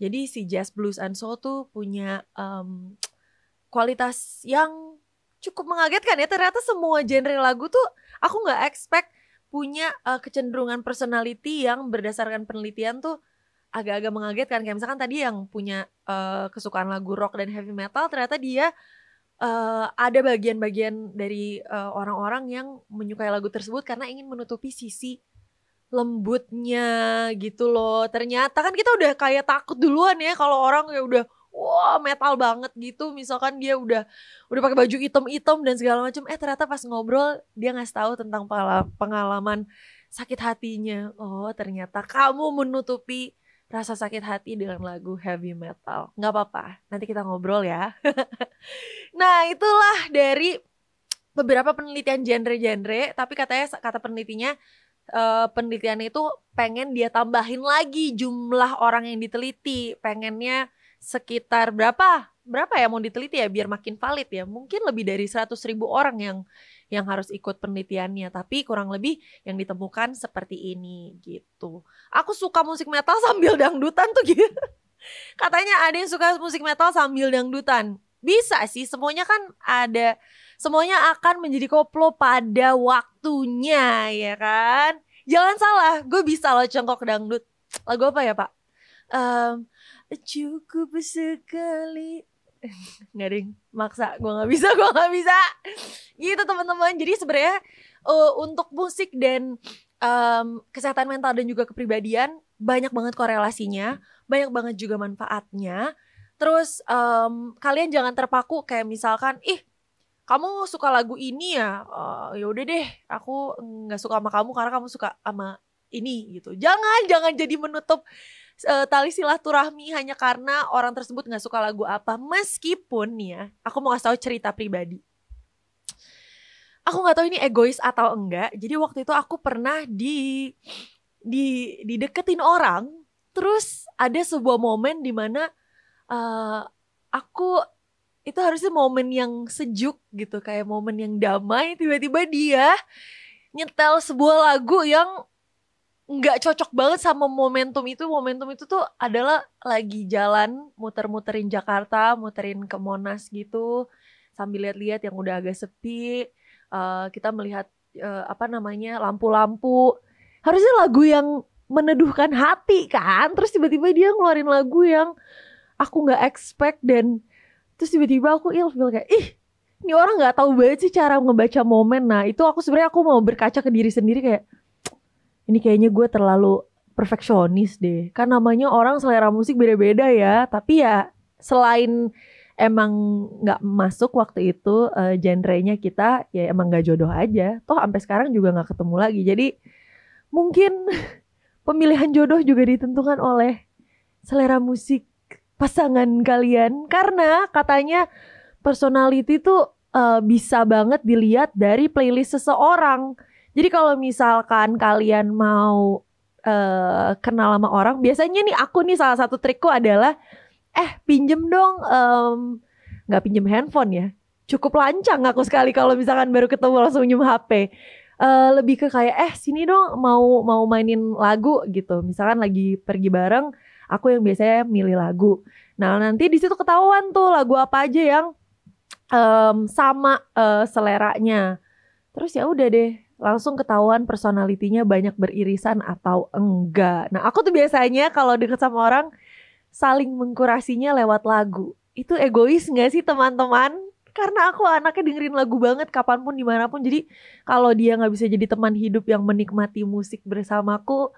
A: Jadi si Jazz Blues and Soul tuh punya um, kualitas yang cukup mengagetkan ya ternyata semua genre lagu tuh aku nggak expect punya uh, kecenderungan personality yang berdasarkan penelitian tuh agak-agak mengagetkan kayak misalkan tadi yang punya uh, kesukaan lagu rock dan heavy metal ternyata dia uh, ada bagian-bagian dari orang orang-orang yang menyukai lagu tersebut karena ingin menutupi sisi lembutnya gitu loh ternyata kan kita udah kayak takut duluan ya kalau orang kayak udah wah metal banget gitu misalkan dia udah udah pakai baju hitam-hitam dan segala macam eh ternyata pas ngobrol dia ngasih tahu tentang pengalaman sakit hatinya oh ternyata kamu menutupi rasa sakit hati dengan lagu heavy metal nggak apa-apa nanti kita ngobrol ya nah itulah dari beberapa penelitian genre-genre tapi katanya kata penelitinya uh, eh, penelitian itu pengen dia tambahin lagi jumlah orang yang diteliti pengennya sekitar berapa berapa ya mau diteliti ya biar makin valid ya mungkin lebih dari seratus ribu orang yang yang harus ikut penelitiannya tapi kurang lebih yang ditemukan seperti ini gitu aku suka musik metal sambil dangdutan tuh gitu katanya ada yang suka musik metal sambil dangdutan bisa sih semuanya kan ada semuanya akan menjadi koplo pada waktunya ya kan jangan salah gue bisa loh cengkok dangdut lagu apa ya pak um, cukup sekali ngering maksa gue nggak bisa gue nggak bisa gitu teman-teman jadi sebenarnya uh, untuk musik dan um, kesehatan mental dan juga kepribadian banyak banget korelasinya banyak banget juga manfaatnya terus um, kalian jangan terpaku kayak misalkan ih kamu suka lagu ini ya uh, ya udah deh aku nggak suka sama kamu karena kamu suka sama ini gitu jangan jangan jadi menutup uh, tali silaturahmi hanya karena orang tersebut nggak suka lagu apa. Meskipun ya, aku mau kasih tahu cerita pribadi. Aku nggak tahu ini egois atau enggak. Jadi waktu itu aku pernah di di dideketin orang, terus ada sebuah momen dimana uh, eh, aku itu harusnya momen yang sejuk gitu kayak momen yang damai tiba-tiba dia nyetel sebuah lagu yang nggak cocok banget sama momentum itu momentum itu tuh adalah lagi jalan muter-muterin Jakarta muterin ke Monas gitu sambil lihat-lihat yang udah agak sepi uh, kita melihat uh, apa namanya lampu-lampu harusnya lagu yang meneduhkan hati kan terus tiba-tiba dia ngeluarin lagu yang aku nggak expect dan terus tiba-tiba aku ilfil kayak ih ini orang nggak tahu banget sih cara ngebaca momen nah itu aku sebenarnya aku mau berkaca ke diri sendiri kayak ini kayaknya gue terlalu perfeksionis deh. Kan namanya orang selera musik beda-beda ya. Tapi ya selain emang nggak masuk waktu itu uh, genrenya kita ya emang nggak jodoh aja toh sampai sekarang juga nggak ketemu lagi jadi mungkin pemilihan jodoh juga ditentukan oleh selera musik pasangan kalian karena katanya personality tuh uh, bisa banget dilihat dari playlist seseorang jadi kalau misalkan kalian mau uh, kenal sama orang, biasanya nih aku nih salah satu trikku adalah eh pinjem dong mmm, nggak um, pinjem handphone ya. Cukup lancang aku sekali kalau misalkan baru ketemu langsung nyium HP. Uh, eh, lebih ke kayak eh sini dong mau mau mainin lagu gitu. Misalkan lagi pergi bareng, aku yang biasanya milih lagu. Nah, nanti di situ ketahuan tuh lagu apa aja yang um, sama uh, seleranya. Terus ya udah deh langsung ketahuan personalitinya banyak beririsan atau enggak. Nah, aku tuh biasanya kalau deket sama orang saling mengkurasinya lewat lagu. Itu egois gak sih teman-teman? Karena aku anaknya dengerin lagu banget kapanpun dimanapun. Jadi kalau dia nggak bisa jadi teman hidup yang menikmati musik bersamaku,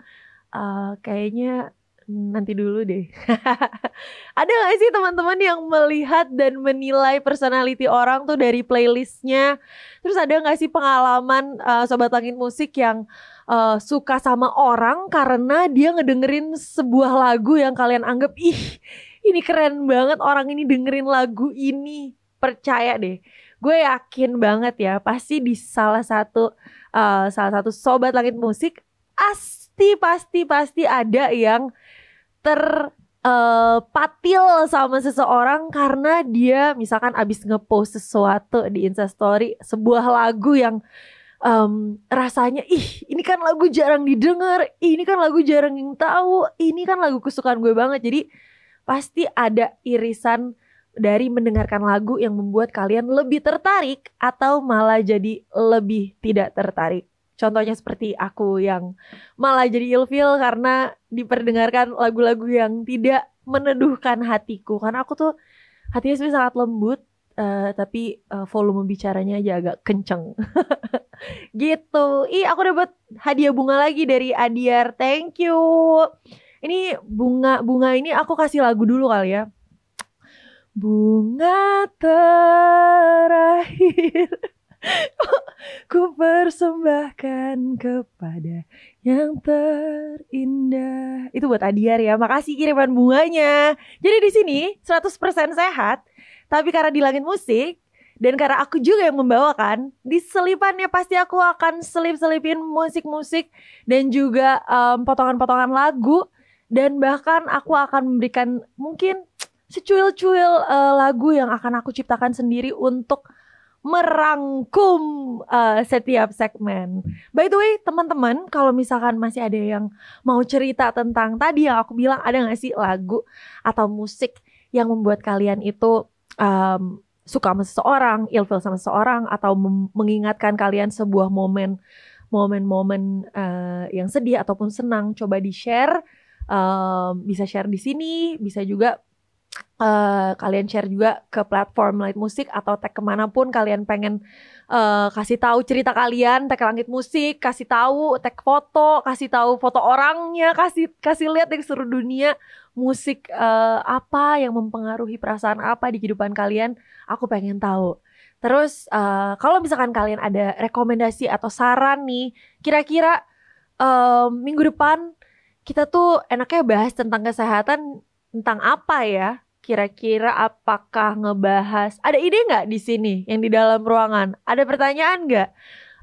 A: uh, kayaknya nanti dulu deh. Ada gak sih teman-teman yang melihat dan menilai personality orang tuh dari playlistnya? Terus ada gak sih pengalaman uh, Sobat Langit Musik yang uh, suka sama orang karena dia ngedengerin sebuah lagu yang kalian anggap, ih ini keren banget orang ini dengerin lagu ini. Percaya deh, gue yakin banget ya pasti di salah satu uh, salah satu Sobat Langit Musik as pasti pasti pasti ada yang ter uh, patil sama seseorang karena dia misalkan abis ngepost sesuatu di instastory sebuah lagu yang um, rasanya ih ini kan lagu jarang didengar ini kan lagu jarang yang tahu ini kan lagu kesukaan gue banget jadi pasti ada irisan dari mendengarkan lagu yang membuat kalian lebih tertarik atau malah jadi lebih tidak tertarik Contohnya seperti aku yang malah jadi ilfil karena diperdengarkan lagu-lagu yang tidak meneduhkan hatiku. Karena aku tuh hatinya sebenarnya sangat lembut, uh, tapi uh, volume bicaranya aja agak kenceng. gitu. Ih, aku dapat hadiah bunga lagi dari Adiar. Thank you. Ini bunga-bunga ini aku kasih lagu dulu kali ya. Bunga terakhir. ku persembahkan kepada yang terindah. Itu buat Adiar ya. Makasih kiriman bunganya. Jadi di sini 100% sehat, tapi karena di langit musik dan karena aku juga yang membawakan, di selipannya pasti aku akan selip-selipin musik-musik dan juga potongan potongan-potongan lagu dan bahkan aku akan memberikan mungkin secuil-cuil uh, lagu yang akan aku ciptakan sendiri untuk merangkum uh, setiap segmen. By the way, teman-teman, kalau misalkan masih ada yang mau cerita tentang tadi yang aku bilang ada gak sih lagu atau musik yang membuat kalian itu um, suka sama seseorang, ilfil sama seseorang atau mengingatkan kalian sebuah momen momen-momen uh, yang sedih ataupun senang coba di share um, bisa share di sini bisa juga uh, kalian share juga ke platform Light Musik atau tag kemanapun kalian pengen uh, kasih tahu cerita kalian, tag Langit Musik, kasih tahu tag foto, kasih tahu foto orangnya, kasih kasih lihat yang seluruh dunia musik uh, apa yang mempengaruhi perasaan apa di kehidupan kalian, aku pengen tahu. Terus uh, kalau misalkan kalian ada rekomendasi atau saran nih, kira-kira uh, minggu depan kita tuh enaknya bahas tentang kesehatan tentang apa ya? kira-kira apakah ngebahas ada ide nggak di sini yang di dalam ruangan ada pertanyaan nggak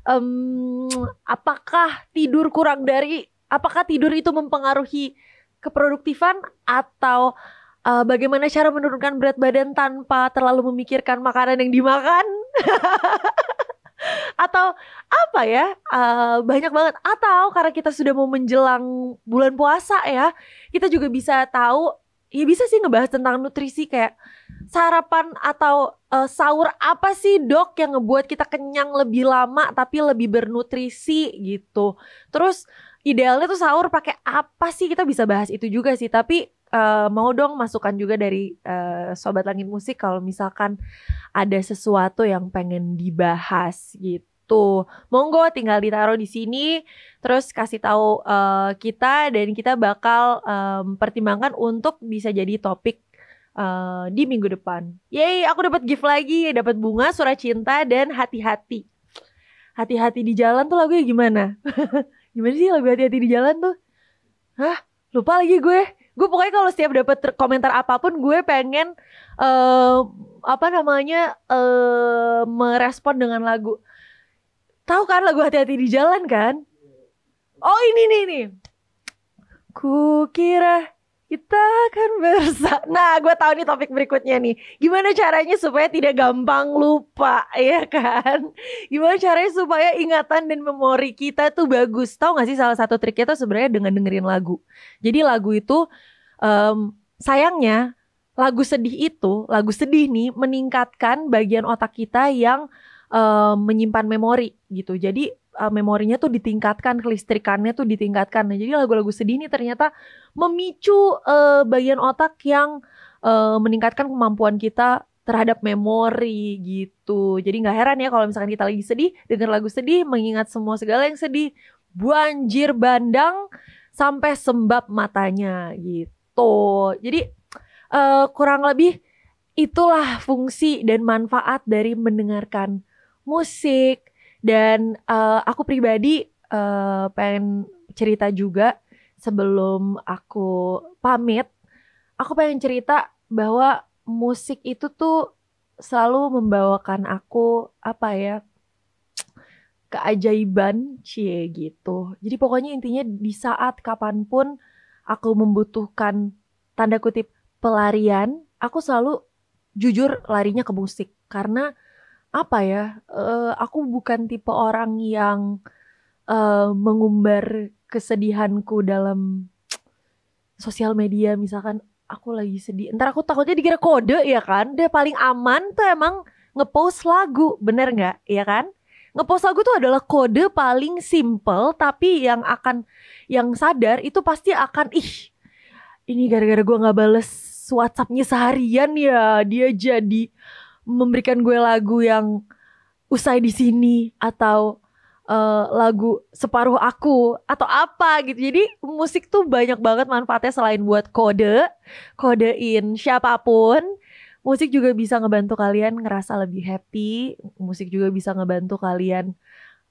A: um, apakah tidur kurang dari apakah tidur itu mempengaruhi keproduktifan atau uh, bagaimana cara menurunkan berat badan tanpa terlalu memikirkan makanan yang dimakan atau apa ya uh, banyak banget atau karena kita sudah mau menjelang bulan puasa ya kita juga bisa tahu ya bisa sih ngebahas tentang nutrisi kayak sarapan atau uh, sahur apa sih dok yang ngebuat kita kenyang lebih lama tapi lebih bernutrisi gitu. Terus idealnya tuh sahur pakai apa sih kita bisa bahas itu juga sih tapi uh, mau dong masukan juga dari uh, sobat langit musik kalau misalkan ada sesuatu yang pengen dibahas gitu itu. Monggo tinggal ditaruh di sini terus kasih tahu uh, kita dan kita bakal um, eh, pertimbangkan untuk bisa jadi topik uh, di minggu depan. Yeay, aku dapat gift lagi, dapat bunga, surat cinta dan hati-hati. Hati-hati di jalan tuh lagunya gimana? gimana sih lagu hati-hati di jalan tuh? Hah? Lupa lagi gue. Gue pokoknya kalau setiap dapat komentar apapun gue pengen uh, apa namanya uh, merespon dengan lagu Tahu kan lagu hati-hati di jalan kan? Oh ini nih nih. Kukira kita akan bersama. Nah, gue tahu nih topik berikutnya nih. Gimana caranya supaya tidak gampang lupa, ya kan? Gimana caranya supaya ingatan dan memori kita tuh bagus? Tahu gak sih salah satu triknya tuh sebenarnya dengan dengerin lagu. Jadi lagu itu um, sayangnya lagu sedih itu, lagu sedih nih meningkatkan bagian otak kita yang uh, menyimpan memori gitu. Jadi uh, memorinya tuh ditingkatkan, kelistrikannya tuh ditingkatkan. Nah, jadi lagu-lagu sedih ini ternyata memicu uh, bagian otak yang uh, meningkatkan kemampuan kita terhadap memori gitu. Jadi nggak heran ya kalau misalkan kita lagi sedih, denger lagu sedih, mengingat semua segala yang sedih, banjir bandang sampai sembab matanya gitu. Jadi uh, kurang lebih itulah fungsi dan manfaat dari mendengarkan musik dan uh, aku pribadi uh, pengen cerita juga sebelum aku pamit aku pengen cerita bahwa musik itu tuh selalu membawakan aku apa ya keajaiban cie gitu jadi pokoknya intinya di saat kapanpun aku membutuhkan tanda kutip pelarian aku selalu jujur larinya ke musik karena apa ya uh, aku bukan tipe orang yang uh, mengumbar kesedihanku dalam sosial media misalkan aku lagi sedih Entar aku takutnya dikira kode ya kan dia paling aman tuh emang ngepost lagu bener nggak ya kan ngepost lagu tuh adalah kode paling simple tapi yang akan yang sadar itu pasti akan ih ini gara-gara gue nggak bales WhatsAppnya seharian ya dia jadi memberikan gue lagu yang usai di sini atau uh, lagu separuh aku atau apa gitu. Jadi musik tuh banyak banget manfaatnya selain buat kode, kodein siapapun. Musik juga bisa ngebantu kalian ngerasa lebih happy. Musik juga bisa ngebantu kalian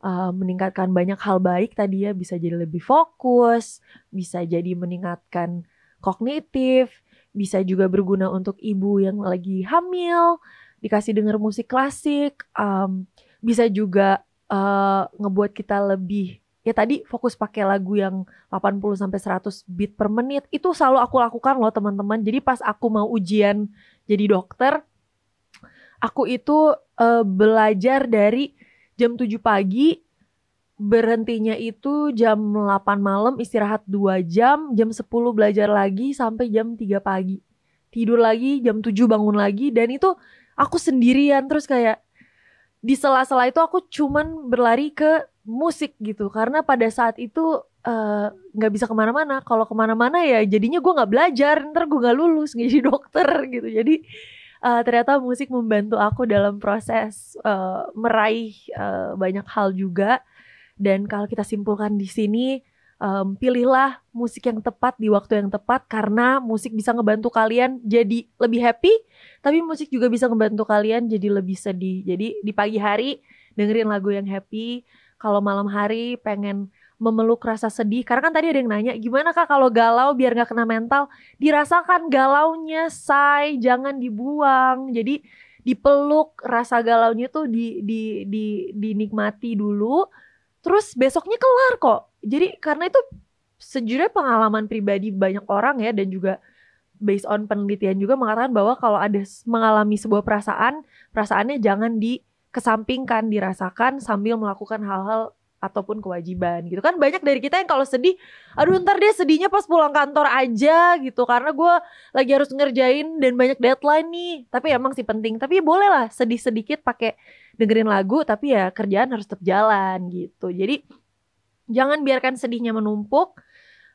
A: uh, meningkatkan banyak hal baik tadi ya. Bisa jadi lebih fokus, bisa jadi meningkatkan kognitif, bisa juga berguna untuk ibu yang lagi hamil dikasih denger musik klasik, um, bisa juga uh, ngebuat kita lebih ya tadi fokus pakai lagu yang 80 sampai 100 beat per menit itu selalu aku lakukan loh teman-teman. Jadi pas aku mau ujian jadi dokter aku itu uh, belajar dari jam 7 pagi berhentinya itu jam 8 malam istirahat 2 jam, jam 10 belajar lagi sampai jam 3 pagi. Tidur lagi jam 7 bangun lagi dan itu aku sendirian terus kayak di sela-sela itu aku cuman berlari ke musik gitu karena pada saat itu eh, nggak uh, bisa kemana-mana kalau kemana-mana ya jadinya gue nggak belajar ntar gue nggak lulus gak dokter gitu jadi uh, ternyata musik membantu aku dalam proses uh, meraih uh, banyak hal juga dan kalau kita simpulkan di sini um, pilihlah musik yang tepat di waktu yang tepat karena musik bisa ngebantu kalian jadi lebih happy tapi musik juga bisa ngebantu kalian jadi lebih sedih jadi di pagi hari dengerin lagu yang happy kalau malam hari pengen memeluk rasa sedih karena kan tadi ada yang nanya gimana kak kalau galau biar nggak kena mental dirasakan galaunya say jangan dibuang jadi dipeluk rasa galaunya tuh di di di dinikmati dulu terus besoknya kelar kok jadi karena itu sejujurnya pengalaman pribadi banyak orang ya dan juga based on penelitian juga mengatakan bahwa kalau ada mengalami sebuah perasaan, perasaannya jangan dikesampingkan, dirasakan sambil melakukan hal-hal ataupun kewajiban gitu kan banyak dari kita yang kalau sedih aduh ntar dia sedihnya pas pulang kantor aja gitu karena gue lagi harus ngerjain dan banyak deadline nih tapi emang sih penting tapi ya boleh lah sedih sedikit pakai dengerin lagu tapi ya kerjaan harus tetap jalan gitu jadi Jangan biarkan sedihnya menumpuk.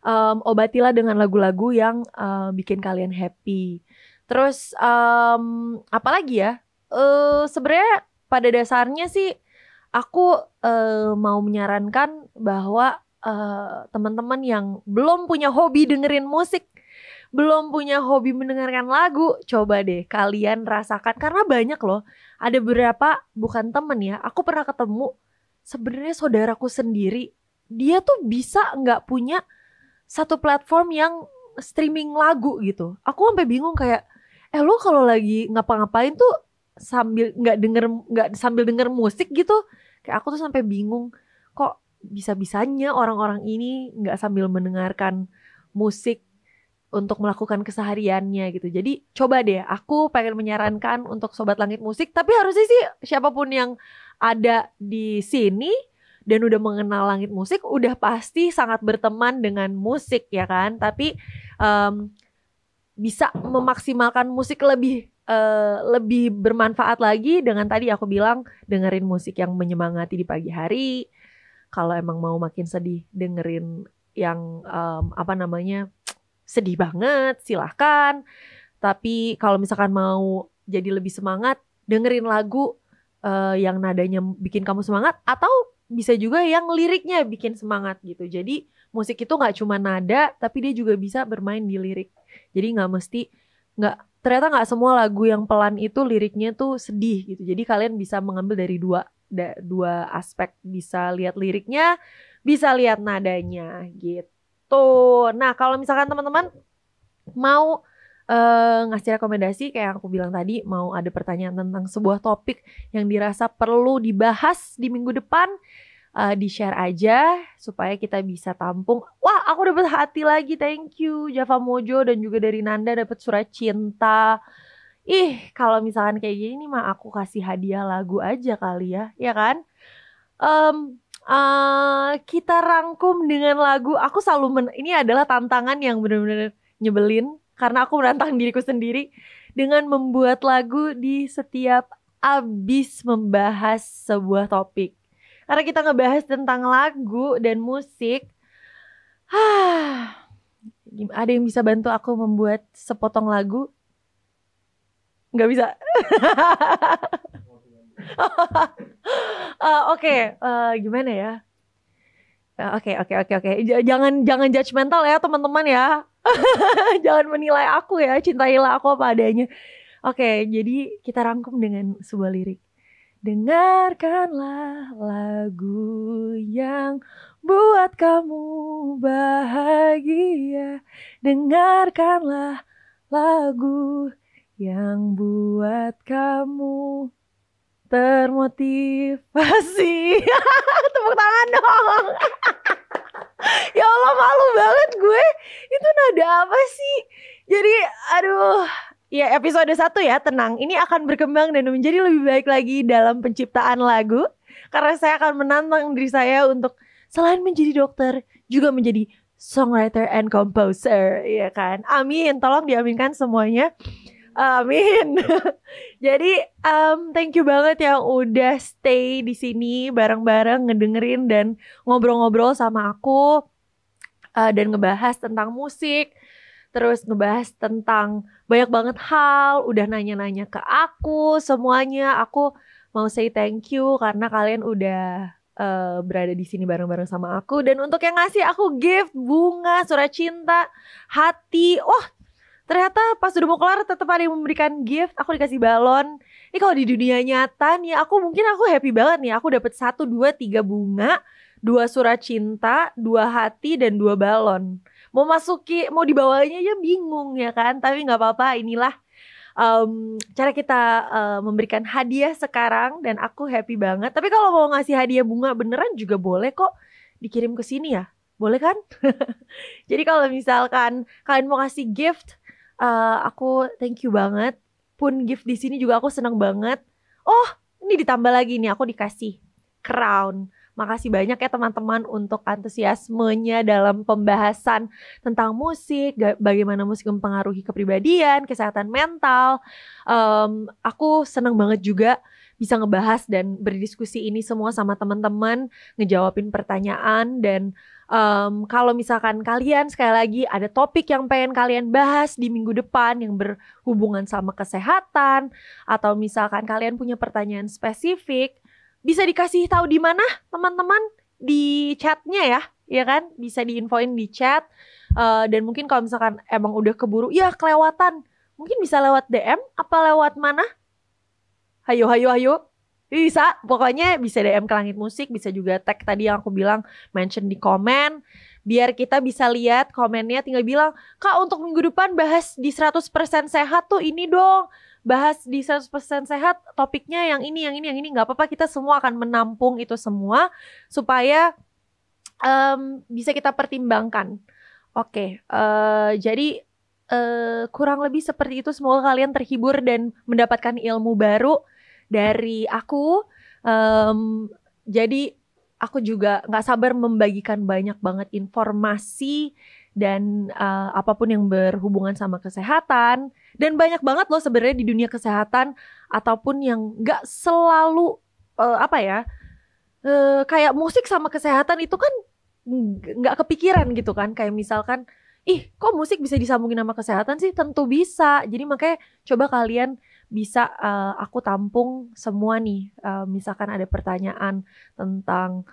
A: Um, obatilah dengan lagu-lagu yang uh, bikin kalian happy. Terus um, apalagi ya? Uh, Sebenarnya pada dasarnya sih aku uh, mau menyarankan bahwa teman teman-teman yang belum punya hobi dengerin musik, belum punya hobi mendengarkan lagu, coba deh kalian rasakan karena banyak loh. Ada beberapa bukan temen ya, aku pernah ketemu sebenarnya saudaraku sendiri dia tuh bisa nggak punya satu platform yang streaming lagu gitu. Aku sampai bingung kayak eh lo kalau lagi ngapa-ngapain tuh sambil nggak denger nggak sambil denger musik gitu. Kayak aku tuh sampai bingung kok bisa-bisanya orang-orang ini nggak sambil mendengarkan musik untuk melakukan kesehariannya gitu. Jadi coba deh, aku pengen menyarankan untuk sobat langit musik, tapi harusnya sih siapapun yang ada di sini dan udah mengenal langit musik udah pasti sangat berteman dengan musik ya kan tapi um, bisa memaksimalkan musik lebih uh, lebih bermanfaat lagi dengan tadi aku bilang dengerin musik yang menyemangati di pagi hari kalau emang mau makin sedih dengerin yang um, apa namanya sedih banget silahkan tapi kalau misalkan mau jadi lebih semangat dengerin lagu uh, yang nadanya bikin kamu semangat atau bisa juga yang liriknya bikin semangat gitu. Jadi musik itu nggak cuma nada, tapi dia juga bisa bermain di lirik. Jadi nggak mesti nggak ternyata nggak semua lagu yang pelan itu liriknya tuh sedih gitu. Jadi kalian bisa mengambil dari dua da, dua aspek, bisa lihat liriknya, bisa lihat nadanya gitu. Nah kalau misalkan teman-teman mau Eh, ngasih rekomendasi kayak aku bilang tadi mau ada pertanyaan tentang sebuah topik yang dirasa perlu dibahas di minggu depan uh, eh, di share aja supaya kita bisa tampung. Wah, aku dapat hati lagi. Thank you Java Mojo dan juga dari Nanda dapat surat cinta. Ih, kalau misalkan kayak gini mah aku kasih hadiah lagu aja kali ya, ya kan? Um, uh, kita rangkum dengan lagu. Aku selalu men ini adalah tantangan yang benar-benar nyebelin karena aku menantang diriku sendiri dengan membuat lagu di setiap abis membahas sebuah topik. Karena kita ngebahas tentang lagu dan musik, ada yang bisa bantu aku membuat sepotong lagu? Nggak bisa. uh, Oke, okay. uh, eh, gimana ya? Nah, oke oke oke oke. Jangan jangan judgmental ya teman-teman ya. jangan menilai aku ya. Cintailah aku apa adanya. Oke, okay, jadi kita rangkum dengan sebuah lirik. Dengarkanlah lagu yang buat kamu bahagia. Dengarkanlah lagu yang buat kamu termotivasi tepuk tangan dong ya Allah malu banget gue itu nada apa sih jadi aduh ya episode satu ya tenang ini akan berkembang dan menjadi lebih baik lagi dalam penciptaan lagu karena saya akan menantang diri saya untuk selain menjadi dokter juga menjadi songwriter and composer ya kan amin tolong diaminkan semuanya Amin. Jadi um, thank you banget yang udah stay di sini bareng-bareng ngedengerin dan ngobrol-ngobrol sama aku uh, dan ngebahas tentang musik, terus ngebahas tentang banyak banget hal, udah nanya-nanya ke aku semuanya. Aku mau say thank you karena kalian udah uh, berada di sini bareng-bareng sama aku dan untuk yang ngasih aku gift bunga, surat cinta, hati. Wah, oh, ternyata pas udah mau kelar tetap ada yang memberikan gift aku dikasih balon ini kalau di dunia nyata nih aku mungkin aku happy banget nih aku dapat satu dua tiga bunga dua surat cinta dua hati dan dua balon mau masuki mau dibawanya ya bingung ya kan tapi nggak apa-apa inilah um, cara kita uh, memberikan hadiah sekarang dan aku happy banget tapi kalau mau ngasih hadiah bunga beneran juga boleh kok dikirim ke sini ya boleh kan? Jadi kalau misalkan kalian mau kasih gift uh, aku thank you banget. Pun gift di sini juga aku seneng banget. Oh, ini ditambah lagi nih aku dikasih crown. Makasih banyak ya teman-teman untuk antusiasmenya dalam pembahasan tentang musik, bagaimana musik mempengaruhi kepribadian, kesehatan mental. Um, aku seneng banget juga bisa ngebahas dan berdiskusi ini semua sama teman-teman, ngejawabin pertanyaan dan um, kalau misalkan kalian sekali lagi ada topik yang pengen kalian bahas di minggu depan yang berhubungan sama kesehatan atau misalkan kalian punya pertanyaan spesifik bisa dikasih tahu di mana teman-teman di chatnya ya ya kan bisa diinfoin di chat uh, dan mungkin kalau misalkan emang udah keburu ya kelewatan mungkin bisa lewat DM apa lewat mana hayo hayo hayo bisa pokoknya bisa DM ke Langit Musik bisa juga tag tadi yang aku bilang mention di komen biar kita bisa lihat komennya tinggal bilang kak untuk minggu depan bahas di 100% sehat tuh ini dong bahas di 100% sehat topiknya yang ini yang ini yang ini nggak apa-apa kita semua akan menampung itu semua supaya um, bisa kita pertimbangkan oke okay, uh, eh, jadi uh, kurang lebih seperti itu semoga kalian terhibur dan mendapatkan ilmu baru dari aku um, jadi aku juga nggak sabar membagikan banyak banget informasi dan uh, apapun yang berhubungan sama kesehatan dan banyak banget loh sebenarnya di dunia kesehatan ataupun yang nggak selalu uh, apa ya uh, kayak musik sama kesehatan itu kan nggak kepikiran gitu kan kayak misalkan ih kok musik bisa disambungin sama kesehatan sih tentu bisa jadi makanya coba kalian bisa uh, aku tampung semua nih. Uh, misalkan ada pertanyaan tentang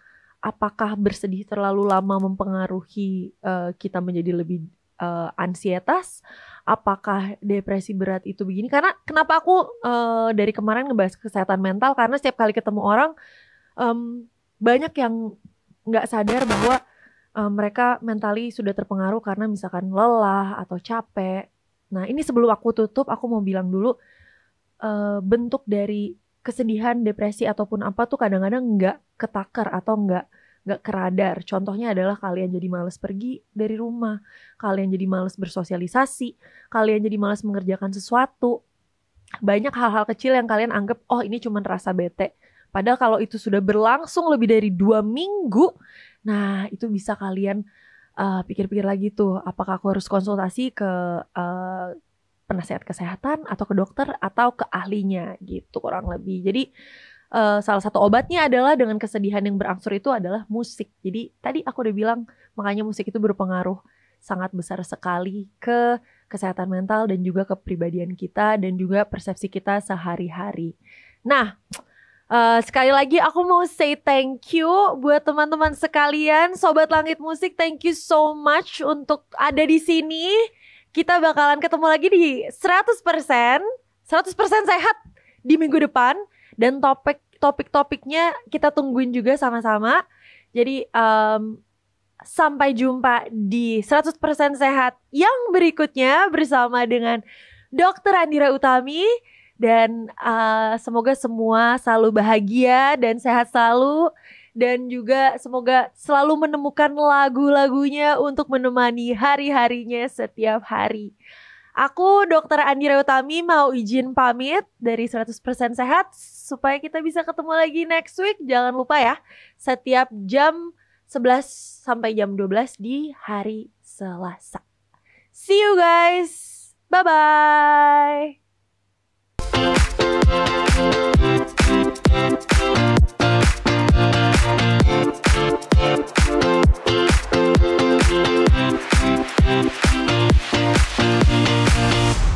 A: apakah bersedih terlalu lama mempengaruhi uh, kita menjadi lebih uh, ansietas, apakah depresi berat itu begini? Karena kenapa aku uh, dari kemarin ngebahas kesehatan mental karena setiap kali ketemu orang um, banyak yang nggak sadar bahwa uh, mereka mentali sudah terpengaruh karena misalkan lelah atau capek. Nah ini sebelum aku tutup aku mau bilang dulu uh, bentuk dari kesedihan, depresi ataupun apa tuh kadang-kadang nggak ketakar atau nggak nggak keradar. Contohnya adalah kalian jadi males pergi dari rumah, kalian jadi males bersosialisasi, kalian jadi males mengerjakan sesuatu. Banyak hal-hal kecil yang kalian anggap, oh ini cuma rasa bete. Padahal kalau itu sudah berlangsung lebih dari dua minggu, nah itu bisa kalian eh, pikir-pikir uh, lagi tuh, apakah aku harus konsultasi ke uh, penasehat kesehatan atau ke dokter atau ke ahlinya gitu kurang lebih. Jadi uh, salah satu obatnya adalah dengan kesedihan yang berangsur itu adalah musik. Jadi tadi aku udah bilang makanya musik itu berpengaruh sangat besar sekali ke kesehatan mental dan juga kepribadian kita dan juga persepsi kita sehari-hari. Nah, Uh, sekali lagi aku mau say thank you buat teman-teman sekalian, sobat langit musik, thank you so much untuk ada di sini kita bakalan ketemu lagi di 100% 100% sehat di minggu depan dan topik topik-topiknya kita tungguin juga sama-sama. Jadi um, sampai jumpa di 100% sehat yang berikutnya bersama dengan Dokter Andira Utami dan uh, semoga semua selalu bahagia dan sehat selalu dan juga semoga selalu menemukan lagu-lagunya untuk menemani hari-harinya setiap hari. Aku Dokter Andi Reutami mau izin pamit dari 100% Sehat supaya kita bisa ketemu lagi next week. Jangan lupa ya, setiap jam 11 sampai jam 12 di hari Selasa. See you guys. Bye-bye. We'll